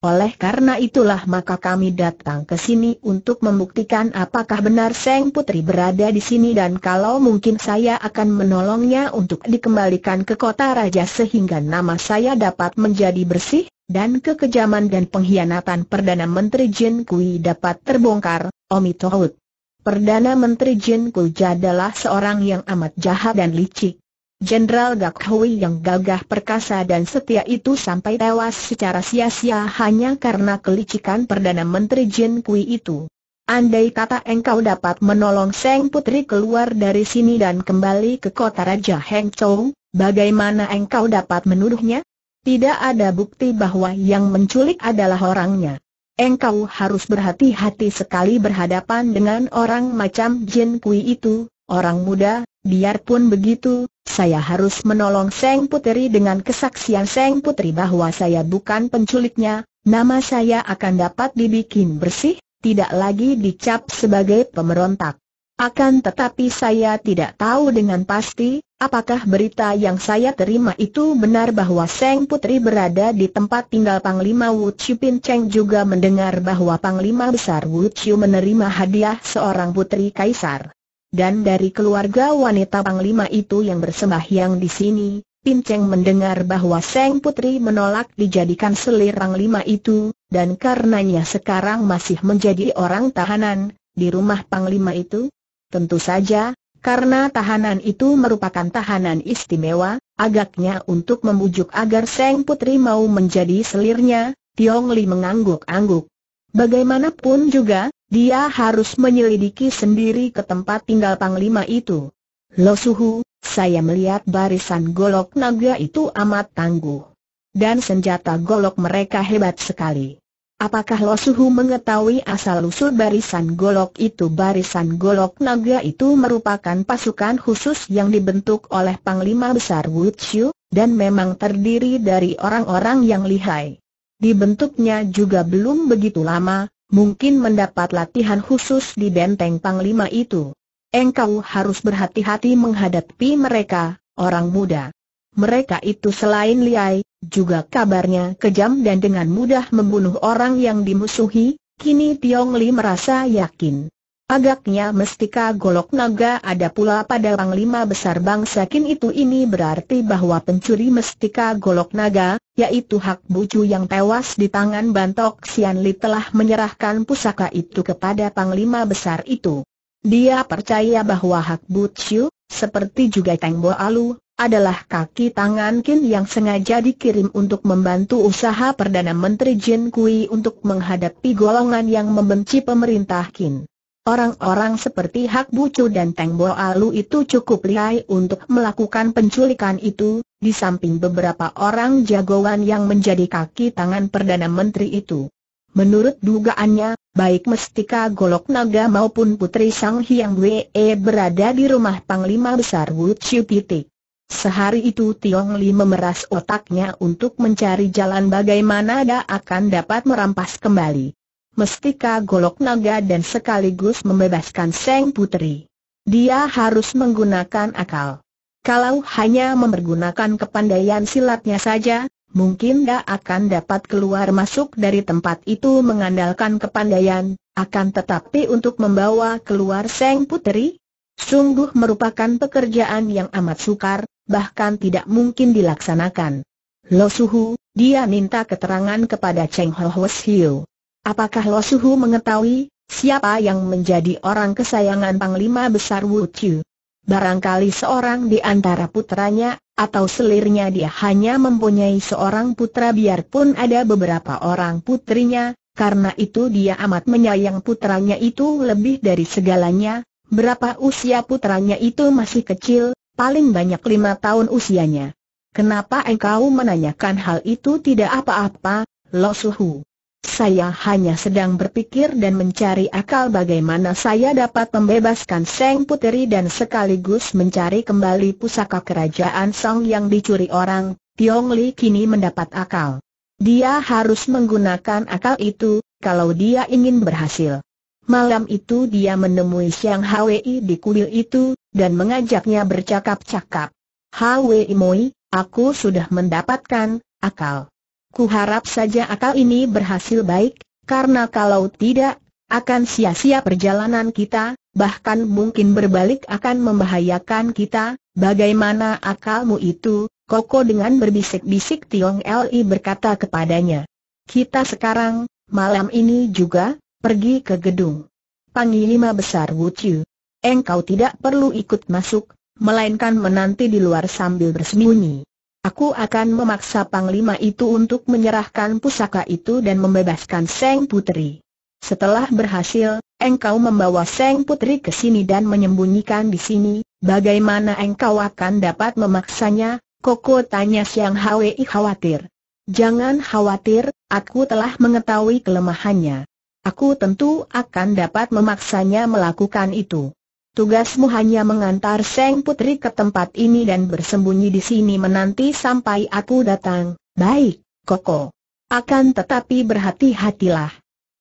Oleh karena itulah maka kami datang ke sini untuk membuktikan apakah benar Seng Putri berada di sini dan kalau mungkin saya akan menolongnya untuk dikembalikan ke kota raja sehingga nama saya dapat menjadi bersih, dan kekejaman dan pengkhianatan Perdana Menteri Jin Kui dapat terbongkar, Omi Tohut. Perdana Menteri Jin Kui adalah seorang yang amat jahat dan licik. Jenderal Gak Hui yang gagah perkasa dan setia itu sampai tewas secara sia-sia hanya karena kelicikan Perdana Menteri Jin Kui itu. Andai kata engkau dapat menolong Seng Putri keluar dari sini dan kembali ke kota Raja Heng Chou, bagaimana engkau dapat menuduhnya? Tidak ada bukti bahwa yang menculik adalah orangnya. Engkau harus berhati-hati sekali berhadapan dengan orang macam Jin Kui itu, orang muda, biarpun begitu, saya harus menolong Seng Putri dengan kesaksian Seng Putri bahwa saya bukan penculiknya, nama saya akan dapat dibikin bersih, tidak lagi dicap sebagai pemberontak. Akan tetapi saya tidak tahu dengan pasti, apakah berita yang saya terima itu benar bahwa Seng Putri berada di tempat tinggal Panglima Wu Chiu Pin Cheng juga mendengar bahwa Panglima Besar Wu Chiu menerima hadiah seorang putri kaisar dan dari keluarga wanita panglima itu yang bersembahyang di sini, Pinceng mendengar bahwa Seng Putri menolak dijadikan selir Panglima itu, dan karenanya sekarang masih menjadi orang tahanan, di rumah Panglima itu? Tentu saja, karena tahanan itu merupakan tahanan istimewa, agaknya untuk membujuk agar Seng Putri mau menjadi selirnya, Tiong Li mengangguk-angguk. Bagaimanapun juga, dia harus menyelidiki sendiri ke tempat tinggal Panglima itu. Lo Suhu, saya melihat barisan golok naga itu amat tangguh. Dan senjata golok mereka hebat sekali. Apakah Lo Suhu mengetahui asal-usul barisan golok itu? Barisan golok naga itu merupakan pasukan khusus yang dibentuk oleh Panglima Besar Wuxiu, dan memang terdiri dari orang-orang yang lihai. Dibentuknya juga belum begitu lama, mungkin mendapat latihan khusus di benteng Panglima itu. Engkau harus berhati-hati menghadapi mereka, orang muda. Mereka itu selain liai, juga kabarnya kejam dan dengan mudah membunuh orang yang dimusuhi, kini Tiong Li merasa yakin. Agaknya mestika golok naga ada pula pada panglima besar bangsa Kin itu ini berarti bahwa pencuri mestika golok naga, yaitu Hak Bucu yang tewas di tangan Bantok Sian telah menyerahkan pusaka itu kepada panglima besar itu. Dia percaya bahwa Hak Bucu, seperti juga Teng Alu, adalah kaki tangan Kin yang sengaja dikirim untuk membantu usaha Perdana Menteri Jin Kui untuk menghadapi golongan yang membenci pemerintah Kin. Orang-orang seperti Hak Bucu dan Teng Bo Alu itu cukup lihai untuk melakukan penculikan itu, di samping beberapa orang jagoan yang menjadi kaki tangan Perdana Menteri itu. Menurut dugaannya, baik Mestika Golok Naga maupun Putri Sang Hyang Wee berada di rumah Panglima Besar Wu Chiu Piti. Sehari itu Tiong Li memeras otaknya untuk mencari jalan bagaimana dia akan dapat merampas kembali mestika golok naga dan sekaligus membebaskan Seng Putri. Dia harus menggunakan akal. Kalau hanya mempergunakan kepandaian silatnya saja, mungkin dia akan dapat keluar masuk dari tempat itu mengandalkan kepandaian, akan tetapi untuk membawa keluar Seng Putri, sungguh merupakan pekerjaan yang amat sukar, bahkan tidak mungkin dilaksanakan. Lo Suhu, dia minta keterangan kepada Cheng Ho Ho Siu. Apakah Lo Suhu mengetahui siapa yang menjadi orang kesayangan Panglima Besar Wu Chu? Barangkali seorang di antara putranya, atau selirnya dia hanya mempunyai seorang putra biarpun ada beberapa orang putrinya, karena itu dia amat menyayang putranya itu lebih dari segalanya, berapa usia putranya itu masih kecil, paling banyak lima tahun usianya. Kenapa engkau menanyakan hal itu tidak apa-apa, Lo Suhu? Saya hanya sedang berpikir dan mencari akal bagaimana saya dapat membebaskan Seng Puteri dan sekaligus mencari kembali pusaka kerajaan Song yang dicuri orang, Tiong Li kini mendapat akal. Dia harus menggunakan akal itu, kalau dia ingin berhasil. Malam itu dia menemui Siang Hwi di kuil itu, dan mengajaknya bercakap-cakap. Hwi Moi, aku sudah mendapatkan akal. Ku harap saja akal ini berhasil baik, karena kalau tidak, akan sia-sia perjalanan kita, bahkan mungkin berbalik akan membahayakan kita, bagaimana akalmu itu, Koko dengan berbisik-bisik Tiong Li berkata kepadanya. Kita sekarang, malam ini juga, pergi ke gedung. Panglima Besar Wu Chiu. Engkau tidak perlu ikut masuk, melainkan menanti di luar sambil bersembunyi. Aku akan memaksa Panglima itu untuk menyerahkan pusaka itu dan membebaskan Seng Putri. Setelah berhasil, engkau membawa Seng Putri ke sini dan menyembunyikan di sini, bagaimana engkau akan dapat memaksanya? Koko tanya Siang Hwi khawatir. Jangan khawatir, aku telah mengetahui kelemahannya. Aku tentu akan dapat memaksanya melakukan itu. Tugasmu hanya mengantar Seng Putri ke tempat ini dan bersembunyi di sini menanti sampai aku datang. Baik, Koko. Akan tetapi berhati-hatilah.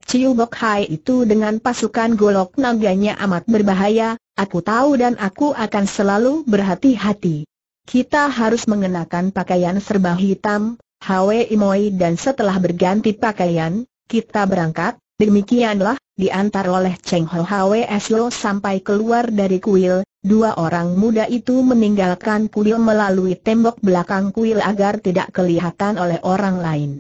Ciu Bok Hai itu dengan pasukan golok naganya amat berbahaya, aku tahu dan aku akan selalu berhati-hati. Kita harus mengenakan pakaian serba hitam, Hwe Imoi dan setelah berganti pakaian, kita berangkat, demikianlah diantar oleh Cheng Ho Aslo Lo sampai keluar dari kuil, dua orang muda itu meninggalkan kuil melalui tembok belakang kuil agar tidak kelihatan oleh orang lain.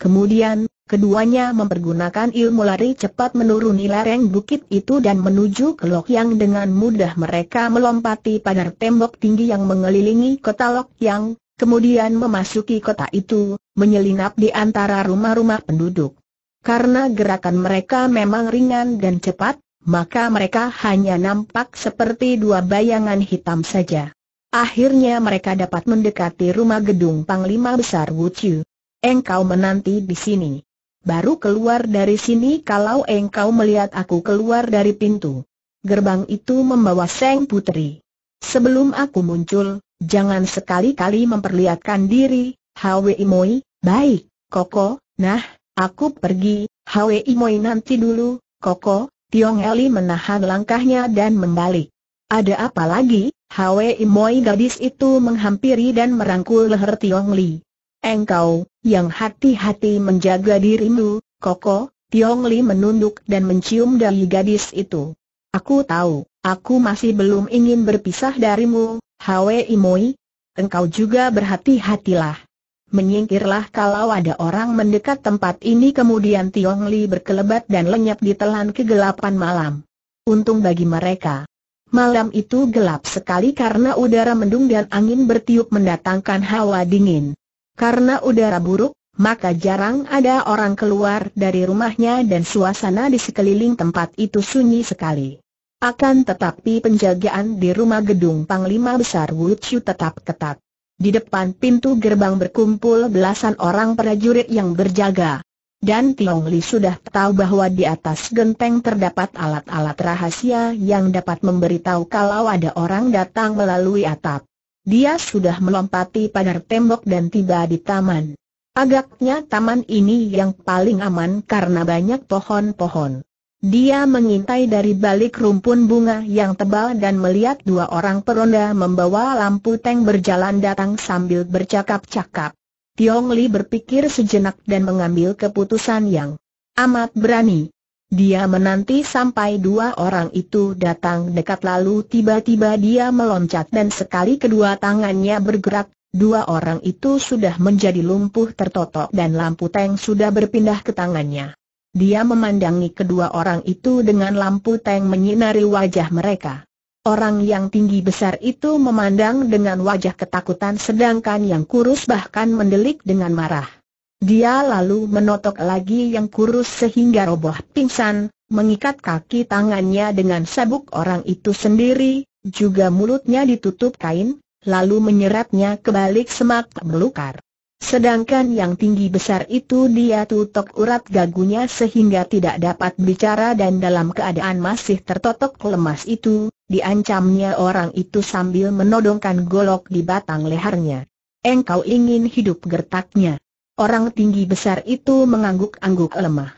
Kemudian, keduanya mempergunakan ilmu lari cepat menuruni lereng bukit itu dan menuju ke lok yang dengan mudah mereka melompati pagar tembok tinggi yang mengelilingi kota lok yang, kemudian memasuki kota itu, menyelinap di antara rumah-rumah penduduk. Karena gerakan mereka memang ringan dan cepat, maka mereka hanya nampak seperti dua bayangan hitam saja. Akhirnya mereka dapat mendekati rumah gedung Panglima Besar Wuchu. Engkau menanti di sini. Baru keluar dari sini kalau engkau melihat aku keluar dari pintu. Gerbang itu membawa Seng Putri. Sebelum aku muncul, jangan sekali-kali memperlihatkan diri, Hwi Moi, baik, Koko, nah, Aku pergi, Hwi Moi nanti dulu, Koko, Tiong Eli menahan langkahnya dan membalik. Ada apa lagi? Hwi Moi gadis itu menghampiri dan merangkul leher Tiong Li. Engkau, yang hati-hati menjaga dirimu, Koko, Tiong Li menunduk dan mencium dari gadis itu. Aku tahu, aku masih belum ingin berpisah darimu, Hwi Moi. Engkau juga berhati-hatilah menyingkirlah kalau ada orang mendekat tempat ini kemudian Tiong Li berkelebat dan lenyap di telan kegelapan malam. Untung bagi mereka. Malam itu gelap sekali karena udara mendung dan angin bertiup mendatangkan hawa dingin. Karena udara buruk, maka jarang ada orang keluar dari rumahnya dan suasana di sekeliling tempat itu sunyi sekali. Akan tetapi penjagaan di rumah gedung Panglima Besar Wuchu tetap ketat. Di depan pintu gerbang berkumpul belasan orang prajurit yang berjaga. Dan Tiong Li sudah tahu bahwa di atas genteng terdapat alat-alat rahasia yang dapat memberitahu kalau ada orang datang melalui atap. Dia sudah melompati pagar tembok dan tiba di taman. Agaknya taman ini yang paling aman karena banyak pohon-pohon. Dia mengintai dari balik rumpun bunga yang tebal dan melihat dua orang peronda membawa lampu teng berjalan datang sambil bercakap-cakap. Tiong Li berpikir sejenak dan mengambil keputusan yang amat berani. Dia menanti sampai dua orang itu datang dekat lalu tiba-tiba dia meloncat dan sekali kedua tangannya bergerak, dua orang itu sudah menjadi lumpuh tertotok dan lampu teng sudah berpindah ke tangannya. Dia memandangi kedua orang itu dengan lampu tank menyinari wajah mereka. Orang yang tinggi besar itu memandang dengan wajah ketakutan sedangkan yang kurus bahkan mendelik dengan marah. Dia lalu menotok lagi yang kurus sehingga roboh pingsan, mengikat kaki tangannya dengan sabuk orang itu sendiri, juga mulutnya ditutup kain, lalu menyeretnya kebalik semak belukar. Sedangkan yang tinggi besar itu dia tutup urat gagunya sehingga tidak dapat bicara dan dalam keadaan masih tertotok lemas itu, diancamnya orang itu sambil menodongkan golok di batang lehernya. Engkau ingin hidup gertaknya. Orang tinggi besar itu mengangguk-angguk lemah.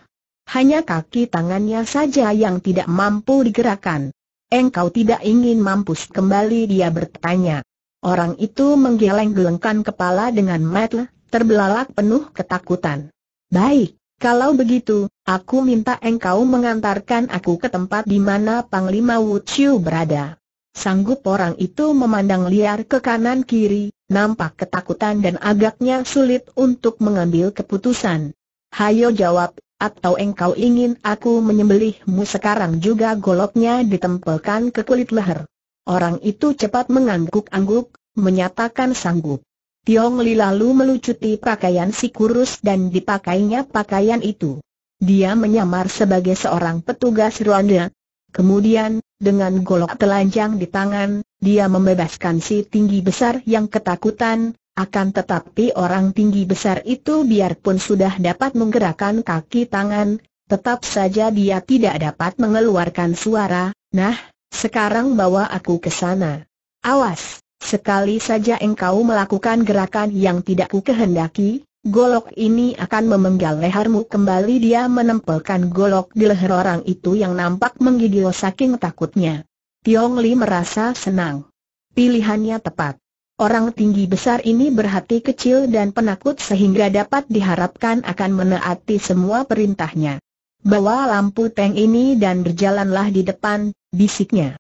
Hanya kaki tangannya saja yang tidak mampu digerakkan. Engkau tidak ingin mampus kembali dia bertanya. Orang itu menggeleng-gelengkan kepala dengan metel, terbelalak penuh ketakutan. Baik, kalau begitu, aku minta engkau mengantarkan aku ke tempat di mana Panglima Wu Chiu berada. Sanggup orang itu memandang liar ke kanan kiri, nampak ketakutan dan agaknya sulit untuk mengambil keputusan. Hayo jawab, atau engkau ingin aku menyembelihmu sekarang juga goloknya ditempelkan ke kulit leher. Orang itu cepat mengangguk-angguk, menyatakan sanggup. Tiong Li lalu melucuti pakaian si kurus dan dipakainya pakaian itu. Dia menyamar sebagai seorang petugas ronda. Kemudian, dengan golok telanjang di tangan, dia membebaskan si tinggi besar yang ketakutan, akan tetapi orang tinggi besar itu biarpun sudah dapat menggerakkan kaki tangan, tetap saja dia tidak dapat mengeluarkan suara, nah, sekarang bawa aku ke sana. Awas! Sekali saja engkau melakukan gerakan yang tidak ku kehendaki, golok ini akan memenggal lehermu kembali dia menempelkan golok di leher orang itu yang nampak menggigil saking takutnya. Tiong Li merasa senang. Pilihannya tepat. Orang tinggi besar ini berhati kecil dan penakut sehingga dapat diharapkan akan menaati semua perintahnya. Bawa lampu tank ini dan berjalanlah di depan, bisiknya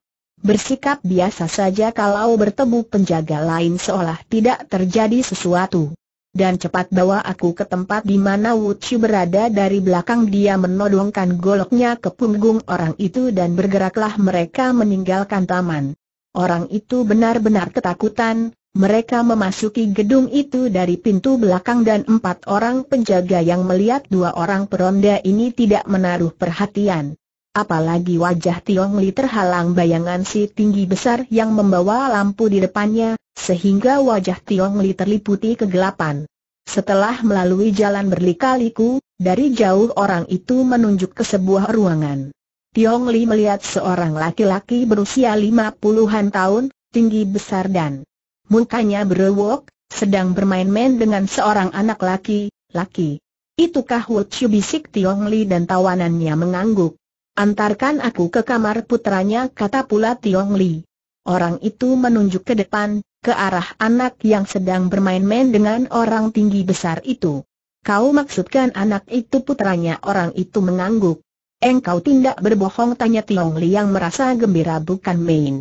bersikap biasa saja kalau bertemu penjaga lain seolah tidak terjadi sesuatu. Dan cepat bawa aku ke tempat di mana Wuchu berada dari belakang dia menodongkan goloknya ke punggung orang itu dan bergeraklah mereka meninggalkan taman. Orang itu benar-benar ketakutan, mereka memasuki gedung itu dari pintu belakang dan empat orang penjaga yang melihat dua orang peronda ini tidak menaruh perhatian apalagi wajah Tiong Li terhalang bayangan si tinggi besar yang membawa lampu di depannya, sehingga wajah Tiong Li terliputi kegelapan. Setelah melalui jalan berlikaliku, dari jauh orang itu menunjuk ke sebuah ruangan. Tiong Li melihat seorang laki-laki berusia lima puluhan tahun, tinggi besar dan mukanya berewok, sedang bermain-main dengan seorang anak laki-laki. Itukah Wu Chiu bisik Tiong Li dan tawanannya mengangguk. Antarkan aku ke kamar putranya kata pula Tiong Li. Orang itu menunjuk ke depan, ke arah anak yang sedang bermain-main dengan orang tinggi besar itu. Kau maksudkan anak itu putranya orang itu mengangguk. Engkau tidak berbohong tanya Tiong Li yang merasa gembira bukan main.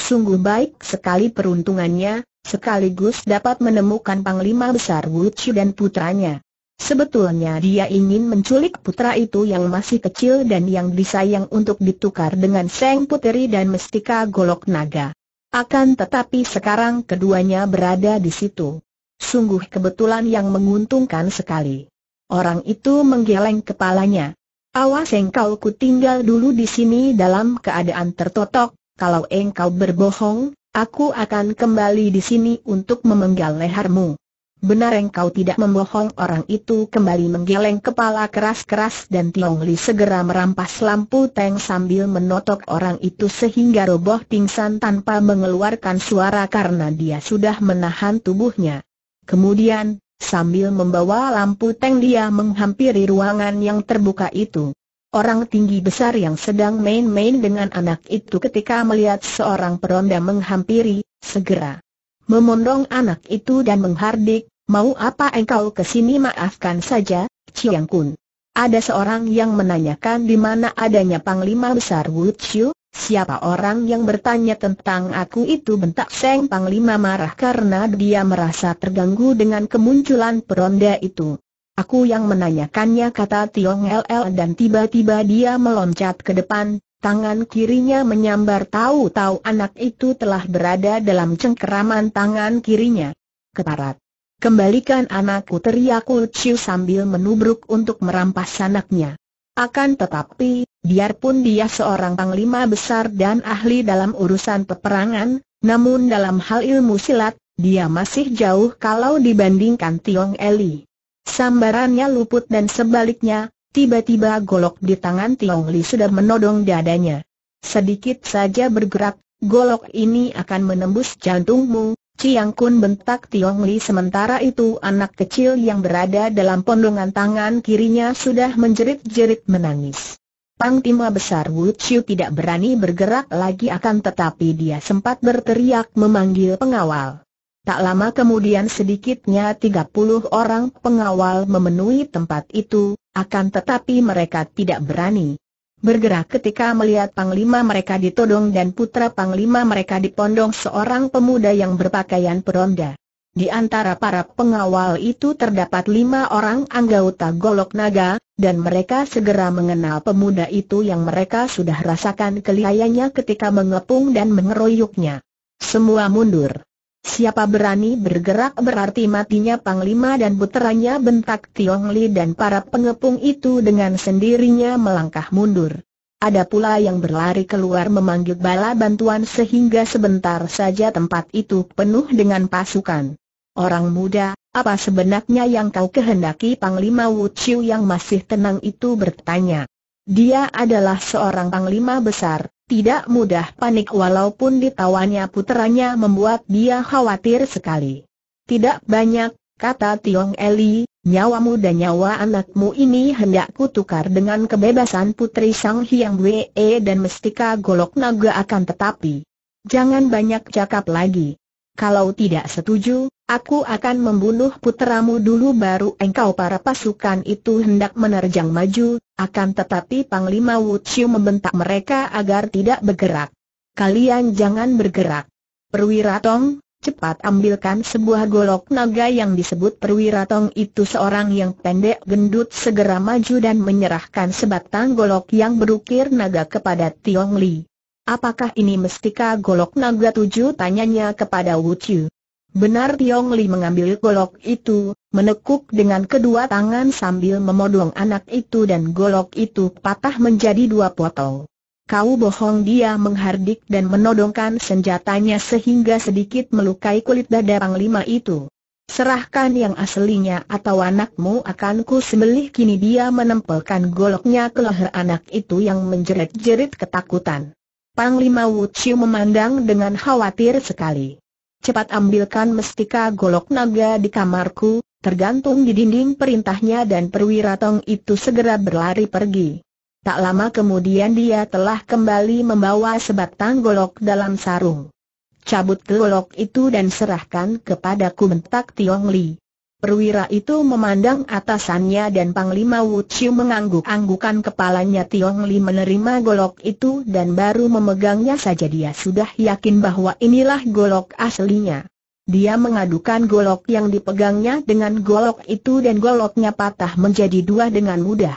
Sungguh baik sekali peruntungannya, sekaligus dapat menemukan Panglima Besar Wu Chi dan putranya. Sebetulnya dia ingin menculik putra itu yang masih kecil dan yang disayang untuk ditukar dengan Seng Puteri dan Mestika Golok Naga. Akan tetapi sekarang keduanya berada di situ. Sungguh kebetulan yang menguntungkan sekali. Orang itu menggeleng kepalanya. Awas engkau ku tinggal dulu di sini dalam keadaan tertotok, kalau engkau berbohong, aku akan kembali di sini untuk memenggal lehermu. Benar engkau tidak membohong orang itu kembali menggeleng kepala keras-keras dan Tiong Li segera merampas lampu teng sambil menotok orang itu sehingga roboh pingsan tanpa mengeluarkan suara karena dia sudah menahan tubuhnya. Kemudian, sambil membawa lampu teng dia menghampiri ruangan yang terbuka itu. Orang tinggi besar yang sedang main-main dengan anak itu ketika melihat seorang peronda menghampiri, segera memondong anak itu dan menghardik, mau apa engkau kesini maafkan saja, Chiang Kun. Ada seorang yang menanyakan di mana adanya Panglima Besar Wu Chiu, siapa orang yang bertanya tentang aku itu bentak Seng Panglima marah karena dia merasa terganggu dengan kemunculan peronda itu. Aku yang menanyakannya kata Tiong LL dan tiba-tiba dia meloncat ke depan, Tangan kirinya menyambar tahu-tahu anak itu telah berada dalam cengkeraman tangan kirinya. Keparat. Kembalikan anakku teriak Ulciu sambil menubruk untuk merampas anaknya. Akan tetapi, biarpun dia seorang panglima besar dan ahli dalam urusan peperangan, namun dalam hal ilmu silat, dia masih jauh kalau dibandingkan Tiong Eli. Sambarannya luput dan sebaliknya, Tiba-tiba golok di tangan Tiong Li sudah menodong dadanya. Sedikit saja bergerak, golok ini akan menembus jantungmu, Ciang Kun bentak Tiong Li sementara itu anak kecil yang berada dalam pondongan tangan kirinya sudah menjerit-jerit menangis. Pang Panglima besar Wu Chiu tidak berani bergerak lagi akan tetapi dia sempat berteriak memanggil pengawal. Tak lama kemudian sedikitnya 30 orang pengawal memenuhi tempat itu, akan tetapi mereka tidak berani bergerak ketika melihat panglima mereka ditodong dan putra panglima mereka dipondong seorang pemuda yang berpakaian peronda. Di antara para pengawal itu terdapat lima orang anggota golok naga, dan mereka segera mengenal pemuda itu yang mereka sudah rasakan kelihayanya ketika mengepung dan mengeroyoknya. Semua mundur. Siapa berani bergerak berarti matinya Panglima dan puteranya bentak Tiong Li dan para pengepung itu dengan sendirinya melangkah mundur. Ada pula yang berlari keluar memanggil bala bantuan sehingga sebentar saja tempat itu penuh dengan pasukan. Orang muda, apa sebenarnya yang kau kehendaki Panglima Wu Chiu yang masih tenang itu bertanya. Dia adalah seorang panglima besar, tidak mudah panik walaupun ditawannya puteranya membuat dia khawatir sekali. Tidak banyak, kata Tiong Eli, nyawamu dan nyawa anakmu ini hendak kutukar dengan kebebasan putri Sang Hyang Wee dan Mestika Golok Naga akan tetapi. Jangan banyak cakap lagi. Kalau tidak setuju, aku akan membunuh puteramu dulu baru engkau para pasukan itu hendak menerjang maju, akan tetapi Panglima Wu Wuxiu membentak mereka agar tidak bergerak. Kalian jangan bergerak. Perwira Tong, cepat ambilkan sebuah golok naga yang disebut Perwira Tong itu seorang yang pendek gendut segera maju dan menyerahkan sebatang golok yang berukir naga kepada Tiong Li. Apakah ini mestika golok naga tujuh? Tanyanya kepada Wu Chiu. Benar Tiong Li mengambil golok itu, menekuk dengan kedua tangan sambil memodong anak itu dan golok itu patah menjadi dua potong. Kau bohong dia menghardik dan menodongkan senjatanya sehingga sedikit melukai kulit dada panglima itu. Serahkan yang aslinya atau anakmu akan ku sembelih kini dia menempelkan goloknya ke leher anak itu yang menjerit-jerit ketakutan. Panglima Wu Chiu memandang dengan khawatir sekali. Cepat ambilkan mestika golok naga di kamarku, tergantung di dinding perintahnya dan perwira Tong itu segera berlari pergi. Tak lama kemudian dia telah kembali membawa sebatang golok dalam sarung. Cabut golok itu dan serahkan kepadaku bentak Tiong Li. Perwira itu memandang atasannya dan Panglima Wu Chiu mengangguk-anggukan kepalanya Tiong Li menerima golok itu dan baru memegangnya saja dia sudah yakin bahwa inilah golok aslinya. Dia mengadukan golok yang dipegangnya dengan golok itu dan goloknya patah menjadi dua dengan mudah.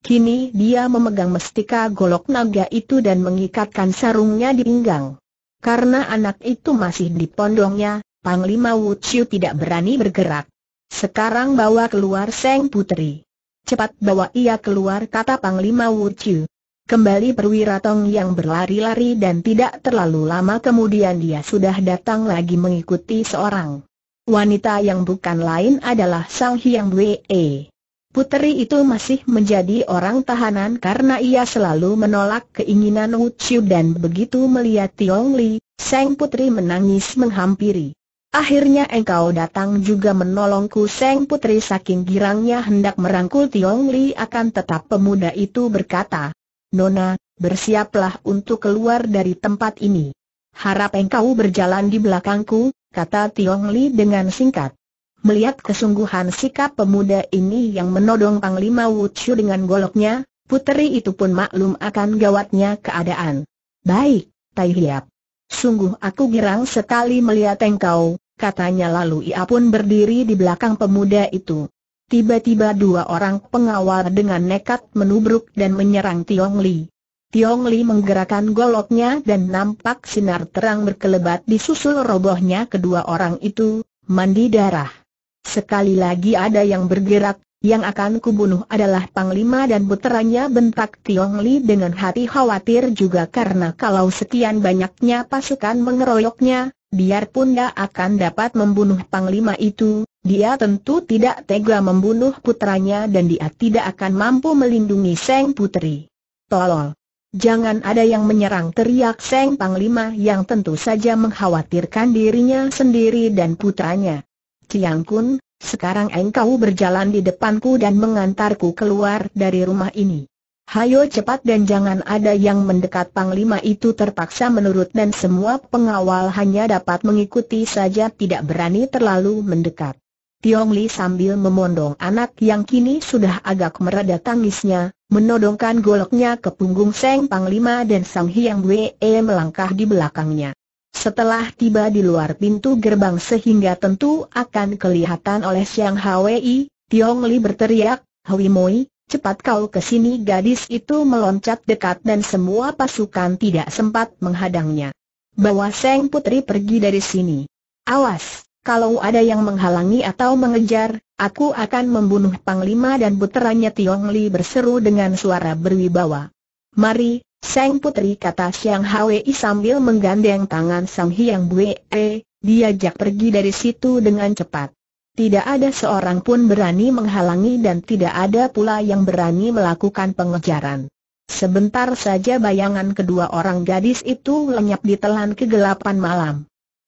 Kini dia memegang mestika golok naga itu dan mengikatkan sarungnya di pinggang. Karena anak itu masih di pondongnya, Panglima Wu Chiu tidak berani bergerak. Sekarang bawa keluar Seng Putri. Cepat bawa ia keluar kata Panglima Wurcu. Kembali perwira Tong yang berlari-lari dan tidak terlalu lama kemudian dia sudah datang lagi mengikuti seorang wanita yang bukan lain adalah Sang Hyang Wei. Putri itu masih menjadi orang tahanan karena ia selalu menolak keinginan Wu Chiu dan begitu melihat Tiong Li, Sang Putri menangis menghampiri. Akhirnya engkau datang juga menolongku Seng Putri saking girangnya hendak merangkul Tiong Li akan tetap pemuda itu berkata, Nona, bersiaplah untuk keluar dari tempat ini. Harap engkau berjalan di belakangku, kata Tiong Li dengan singkat. Melihat kesungguhan sikap pemuda ini yang menodong Panglima Wuchu dengan goloknya, putri itu pun maklum akan gawatnya keadaan. Baik, Tai Hiap. Sungguh aku girang sekali melihat engkau, katanya lalu ia pun berdiri di belakang pemuda itu. Tiba-tiba dua orang pengawal dengan nekat menubruk dan menyerang Tiong Li. Tiong Li menggerakkan goloknya dan nampak sinar terang berkelebat di disusul robohnya kedua orang itu, mandi darah. Sekali lagi ada yang bergerak, yang akan kubunuh adalah Panglima dan puteranya bentak Tiong Li dengan hati khawatir juga karena kalau sekian banyaknya pasukan mengeroyoknya, biarpun dia akan dapat membunuh Panglima itu, dia tentu tidak tega membunuh putranya dan dia tidak akan mampu melindungi Seng Putri. Tolol! Jangan ada yang menyerang teriak Seng Panglima yang tentu saja mengkhawatirkan dirinya sendiri dan putranya. Ciang Kun, sekarang engkau berjalan di depanku dan mengantarku keluar dari rumah ini. Hayo cepat dan jangan ada yang mendekat Panglima itu terpaksa menurut dan semua pengawal hanya dapat mengikuti saja tidak berani terlalu mendekat. Tiong Li sambil memondong anak yang kini sudah agak mereda tangisnya, menodongkan goloknya ke punggung Seng Panglima dan Sang Hyang Wei melangkah di belakangnya. Setelah tiba di luar pintu gerbang sehingga tentu akan kelihatan oleh Siang Hwi, Tiong Li berteriak, Hwi Moi, cepat kau ke sini gadis itu meloncat dekat dan semua pasukan tidak sempat menghadangnya. Bawa Seng Putri pergi dari sini. Awas, kalau ada yang menghalangi atau mengejar, aku akan membunuh Panglima dan puteranya Tiong Li berseru dengan suara berwibawa. Mari, Sang Putri kata Siang Hwi sambil menggandeng tangan Sang Hyang Bue, eh, diajak pergi dari situ dengan cepat. Tidak ada seorang pun berani menghalangi dan tidak ada pula yang berani melakukan pengejaran. Sebentar saja bayangan kedua orang gadis itu lenyap di telan kegelapan malam.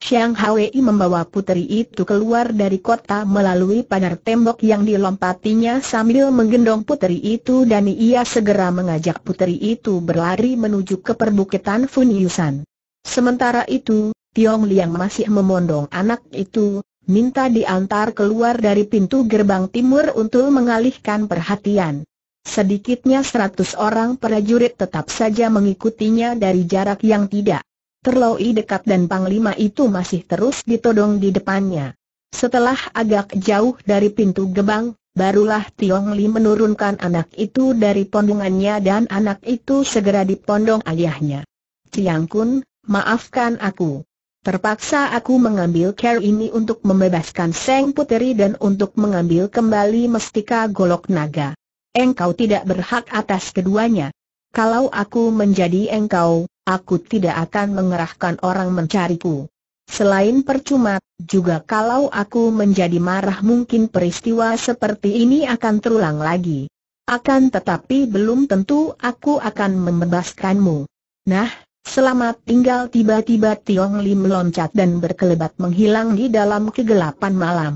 Xiang Hwei membawa puteri itu keluar dari kota melalui pagar tembok yang dilompatinya sambil menggendong puteri itu dan ia segera mengajak puteri itu berlari menuju ke perbukitan Yusan. Sementara itu, Tiong Liang masih memondong anak itu, minta diantar keluar dari pintu gerbang timur untuk mengalihkan perhatian. Sedikitnya seratus orang prajurit tetap saja mengikutinya dari jarak yang tidak terlalu dekat dan Panglima itu masih terus ditodong di depannya. Setelah agak jauh dari pintu gebang, barulah Tiong Li menurunkan anak itu dari pondongannya dan anak itu segera dipondong ayahnya. Tiang Kun, maafkan aku. Terpaksa aku mengambil care ini untuk membebaskan Seng Puteri dan untuk mengambil kembali mestika golok naga. Engkau tidak berhak atas keduanya. Kalau aku menjadi engkau, Aku tidak akan mengerahkan orang mencariku. Selain percuma, juga kalau aku menjadi marah mungkin peristiwa seperti ini akan terulang lagi. Akan tetapi belum tentu aku akan membebaskanmu. Nah, Selamat tinggal tiba-tiba Tiong Lim meloncat dan berkelebat menghilang di dalam kegelapan malam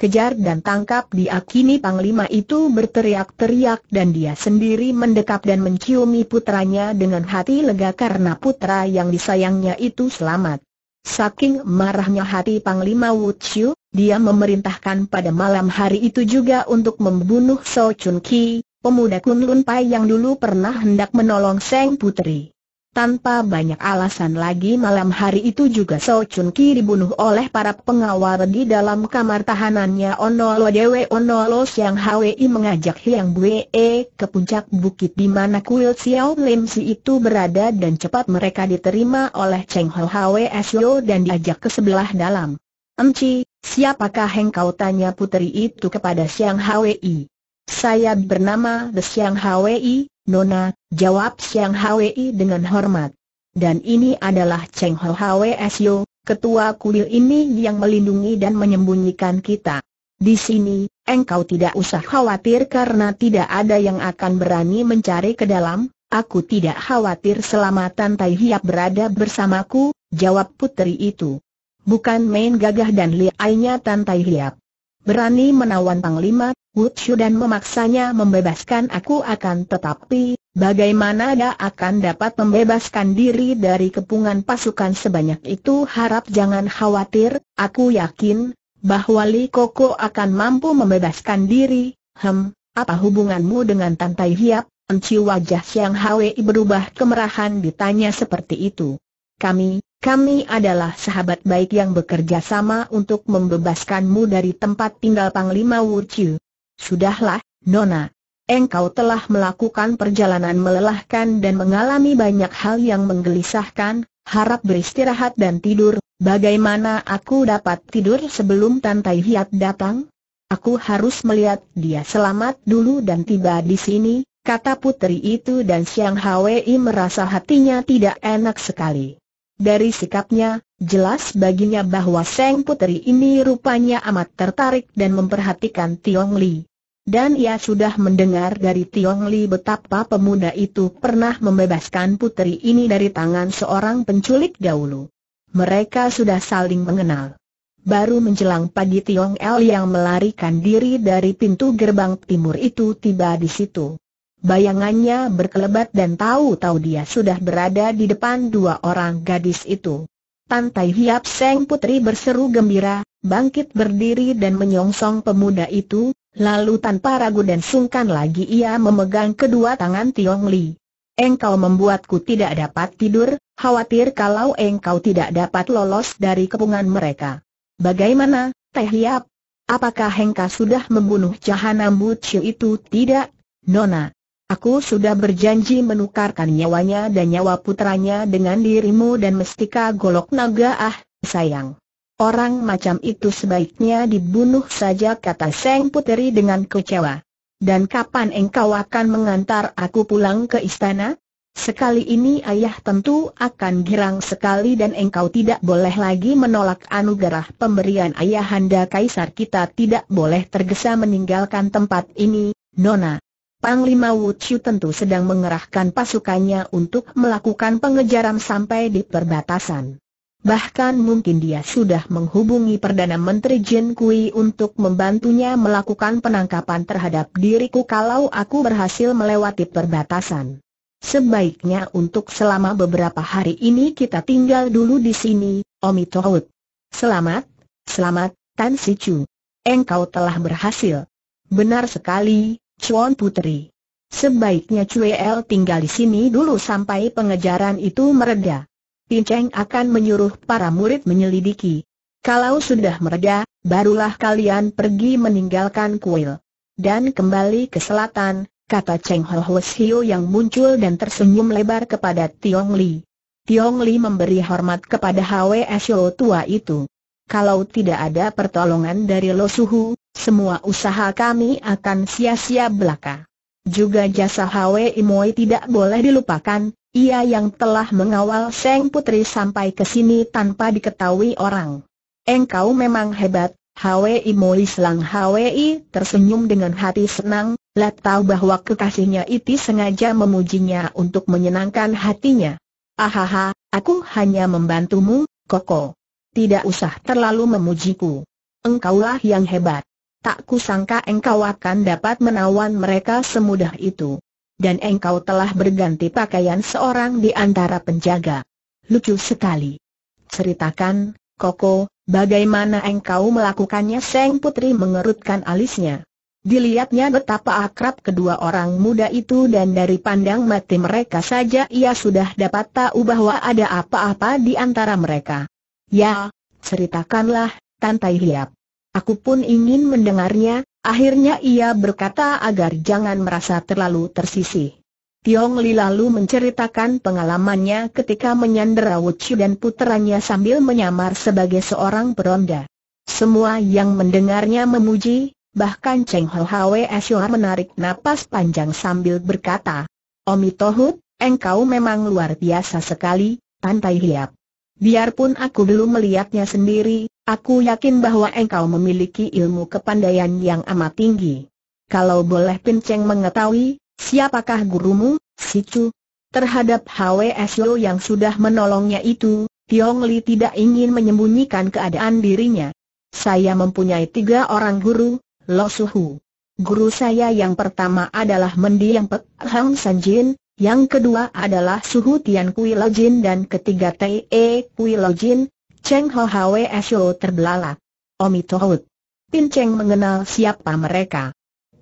kejar dan tangkap dia kini Panglima itu berteriak-teriak dan dia sendiri mendekap dan menciumi putranya dengan hati lega karena putra yang disayangnya itu selamat. Saking marahnya hati Panglima wu chiu, dia memerintahkan pada malam hari itu juga untuk membunuh So Chun Ki, pemuda Kunlun Pai yang dulu pernah hendak menolong Seng Putri. Tanpa banyak alasan lagi malam hari itu juga So Chun Ki dibunuh oleh para pengawal di dalam kamar tahanannya Onolo Dewe Onolo Siang Hwi mengajak Hiang Bue e ke puncak bukit di mana kuil Xiao Lim Si itu berada dan cepat mereka diterima oleh Cheng Ho Hwi Sio dan diajak ke sebelah dalam. Emci, siapakah engkau tanya puteri itu kepada Siang Hwi? Saya bernama The Siang Hwi, Nona, jawab Siang Hwi dengan hormat. Dan ini adalah Cheng Ho Hwsyo, ketua kuil ini yang melindungi dan menyembunyikan kita. Di sini, engkau tidak usah khawatir karena tidak ada yang akan berani mencari ke dalam, aku tidak khawatir selama Tantai Hiap berada bersamaku, jawab putri itu. Bukan main gagah dan liainya Tantai Hiap berani menawan Panglima Wuchu dan memaksanya membebaskan aku akan tetapi, bagaimana dia akan dapat membebaskan diri dari kepungan pasukan sebanyak itu harap jangan khawatir, aku yakin, bahwa Li Koko akan mampu membebaskan diri, hem, apa hubunganmu dengan Tantai Hiap, enci wajah Siang Hwi berubah kemerahan ditanya seperti itu. Kami, kami adalah sahabat baik yang bekerja sama untuk membebaskanmu dari tempat tinggal Panglima Wuchu. Sudahlah, Nona. Engkau telah melakukan perjalanan melelahkan dan mengalami banyak hal yang menggelisahkan, harap beristirahat dan tidur. Bagaimana aku dapat tidur sebelum Tantai Hiat datang? Aku harus melihat dia selamat dulu dan tiba di sini, kata putri itu dan Siang Hwi merasa hatinya tidak enak sekali. Dari sikapnya, jelas baginya bahwa Seng Putri ini rupanya amat tertarik dan memperhatikan Tiong Li. Dan ia sudah mendengar dari Tiong Li betapa pemuda itu pernah membebaskan putri ini dari tangan seorang penculik dahulu. Mereka sudah saling mengenal. Baru menjelang pagi Tiong El yang melarikan diri dari pintu gerbang timur itu tiba di situ. Bayangannya berkelebat dan tahu-tahu dia sudah berada di depan dua orang gadis itu. Tan Tai Hiap Seng Putri berseru gembira, bangkit berdiri dan menyongsong pemuda itu, lalu tanpa ragu dan sungkan lagi ia memegang kedua tangan Tiong Li. Engkau membuatku tidak dapat tidur, khawatir kalau engkau tidak dapat lolos dari kepungan mereka. Bagaimana, Tai Hiap? Apakah Hengka sudah membunuh Cahana Chiu itu? Tidak, Nona. Aku sudah berjanji menukarkan nyawanya dan nyawa putranya dengan dirimu dan mestika golok naga ah, sayang. Orang macam itu sebaiknya dibunuh saja kata Seng Puteri dengan kecewa. Dan kapan engkau akan mengantar aku pulang ke istana? Sekali ini ayah tentu akan girang sekali dan engkau tidak boleh lagi menolak anugerah pemberian ayahanda kaisar kita tidak boleh tergesa meninggalkan tempat ini, Nona. Panglima Wu Wuchu tentu sedang mengerahkan pasukannya untuk melakukan pengejaran sampai di perbatasan. Bahkan mungkin dia sudah menghubungi Perdana Menteri Jin Kui untuk membantunya melakukan penangkapan terhadap diriku kalau aku berhasil melewati perbatasan. Sebaiknya untuk selama beberapa hari ini kita tinggal dulu di sini, Omi Tohut. Selamat, selamat, Tan Si Chu. Engkau telah berhasil. Benar sekali, Cuan Putri. Sebaiknya El tinggal di sini dulu sampai pengejaran itu mereda. Cheng akan menyuruh para murid menyelidiki. Kalau sudah mereda, barulah kalian pergi meninggalkan kuil. Dan kembali ke selatan, kata Cheng Ho Siu yang muncul dan tersenyum lebar kepada Tiong Li. Tiong Li memberi hormat kepada Hwe Sio tua itu. Kalau tidak ada pertolongan dari Lo Suhu, semua usaha kami akan sia-sia belaka. Juga jasa Hwe Imoi tidak boleh dilupakan, ia yang telah mengawal Seng Putri sampai ke sini tanpa diketahui orang. Engkau memang hebat, Hwe Imoi Selang Hwi tersenyum dengan hati senang, Lat tahu bahwa kekasihnya itu sengaja memujinya untuk menyenangkan hatinya. Ahaha, aku hanya membantumu, Koko tidak usah terlalu memujiku. Engkaulah yang hebat. Tak kusangka engkau akan dapat menawan mereka semudah itu. Dan engkau telah berganti pakaian seorang di antara penjaga. Lucu sekali. Ceritakan, Koko, bagaimana engkau melakukannya? Seng Putri mengerutkan alisnya. Dilihatnya betapa akrab kedua orang muda itu dan dari pandang mati mereka saja ia sudah dapat tahu bahwa ada apa-apa di antara mereka. Ya, ceritakanlah, Tantai Hiap. Aku pun ingin mendengarnya, akhirnya ia berkata agar jangan merasa terlalu tersisih. Tiong Li lalu menceritakan pengalamannya ketika menyandera Wuchu dan puteranya sambil menyamar sebagai seorang peronda. Semua yang mendengarnya memuji, bahkan Cheng Ho Hwe Asyuar menarik napas panjang sambil berkata, Omi Tohut, engkau memang luar biasa sekali, Tantai Hiap. Biarpun aku belum melihatnya sendiri, aku yakin bahwa engkau memiliki ilmu kepandaian yang amat tinggi. Kalau boleh Cheng mengetahui, siapakah gurumu, Si Chu. Terhadap HWSO yang sudah menolongnya itu, Tiong Li tidak ingin menyembunyikan keadaan dirinya. Saya mempunyai tiga orang guru, Lo Suhu. Guru saya yang pertama adalah Mendiang Pek Hang San Jin. Yang kedua adalah Suhu Tian Kui Lo Jin dan ketiga E Kui Lo Jin, Cheng Ho Hwe Sio terbelalak. Omitohut. Pin Cheng mengenal siapa mereka.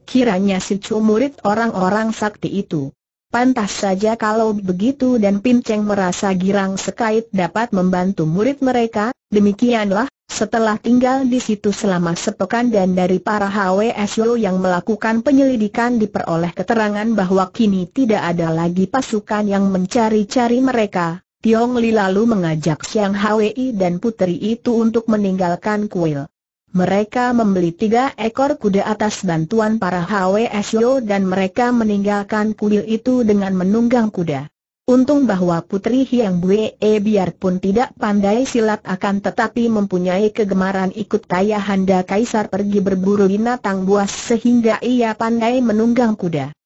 Kiranya si Chu murid orang-orang sakti itu. Pantas saja kalau begitu dan Pin Cheng merasa girang sekait dapat membantu murid mereka, demikianlah setelah tinggal di situ selama sepekan dan dari para HWSU yang melakukan penyelidikan diperoleh keterangan bahwa kini tidak ada lagi pasukan yang mencari-cari mereka, Tiong Li lalu mengajak Siang Hwi dan putri itu untuk meninggalkan kuil. Mereka membeli tiga ekor kuda atas bantuan para HWSU dan mereka meninggalkan kuil itu dengan menunggang kuda. Untung bahwa Putri Hiang Bue eh, biarpun tidak pandai silat akan tetapi mempunyai kegemaran ikut kaya Handa Kaisar pergi berburu binatang buas sehingga ia pandai menunggang kuda.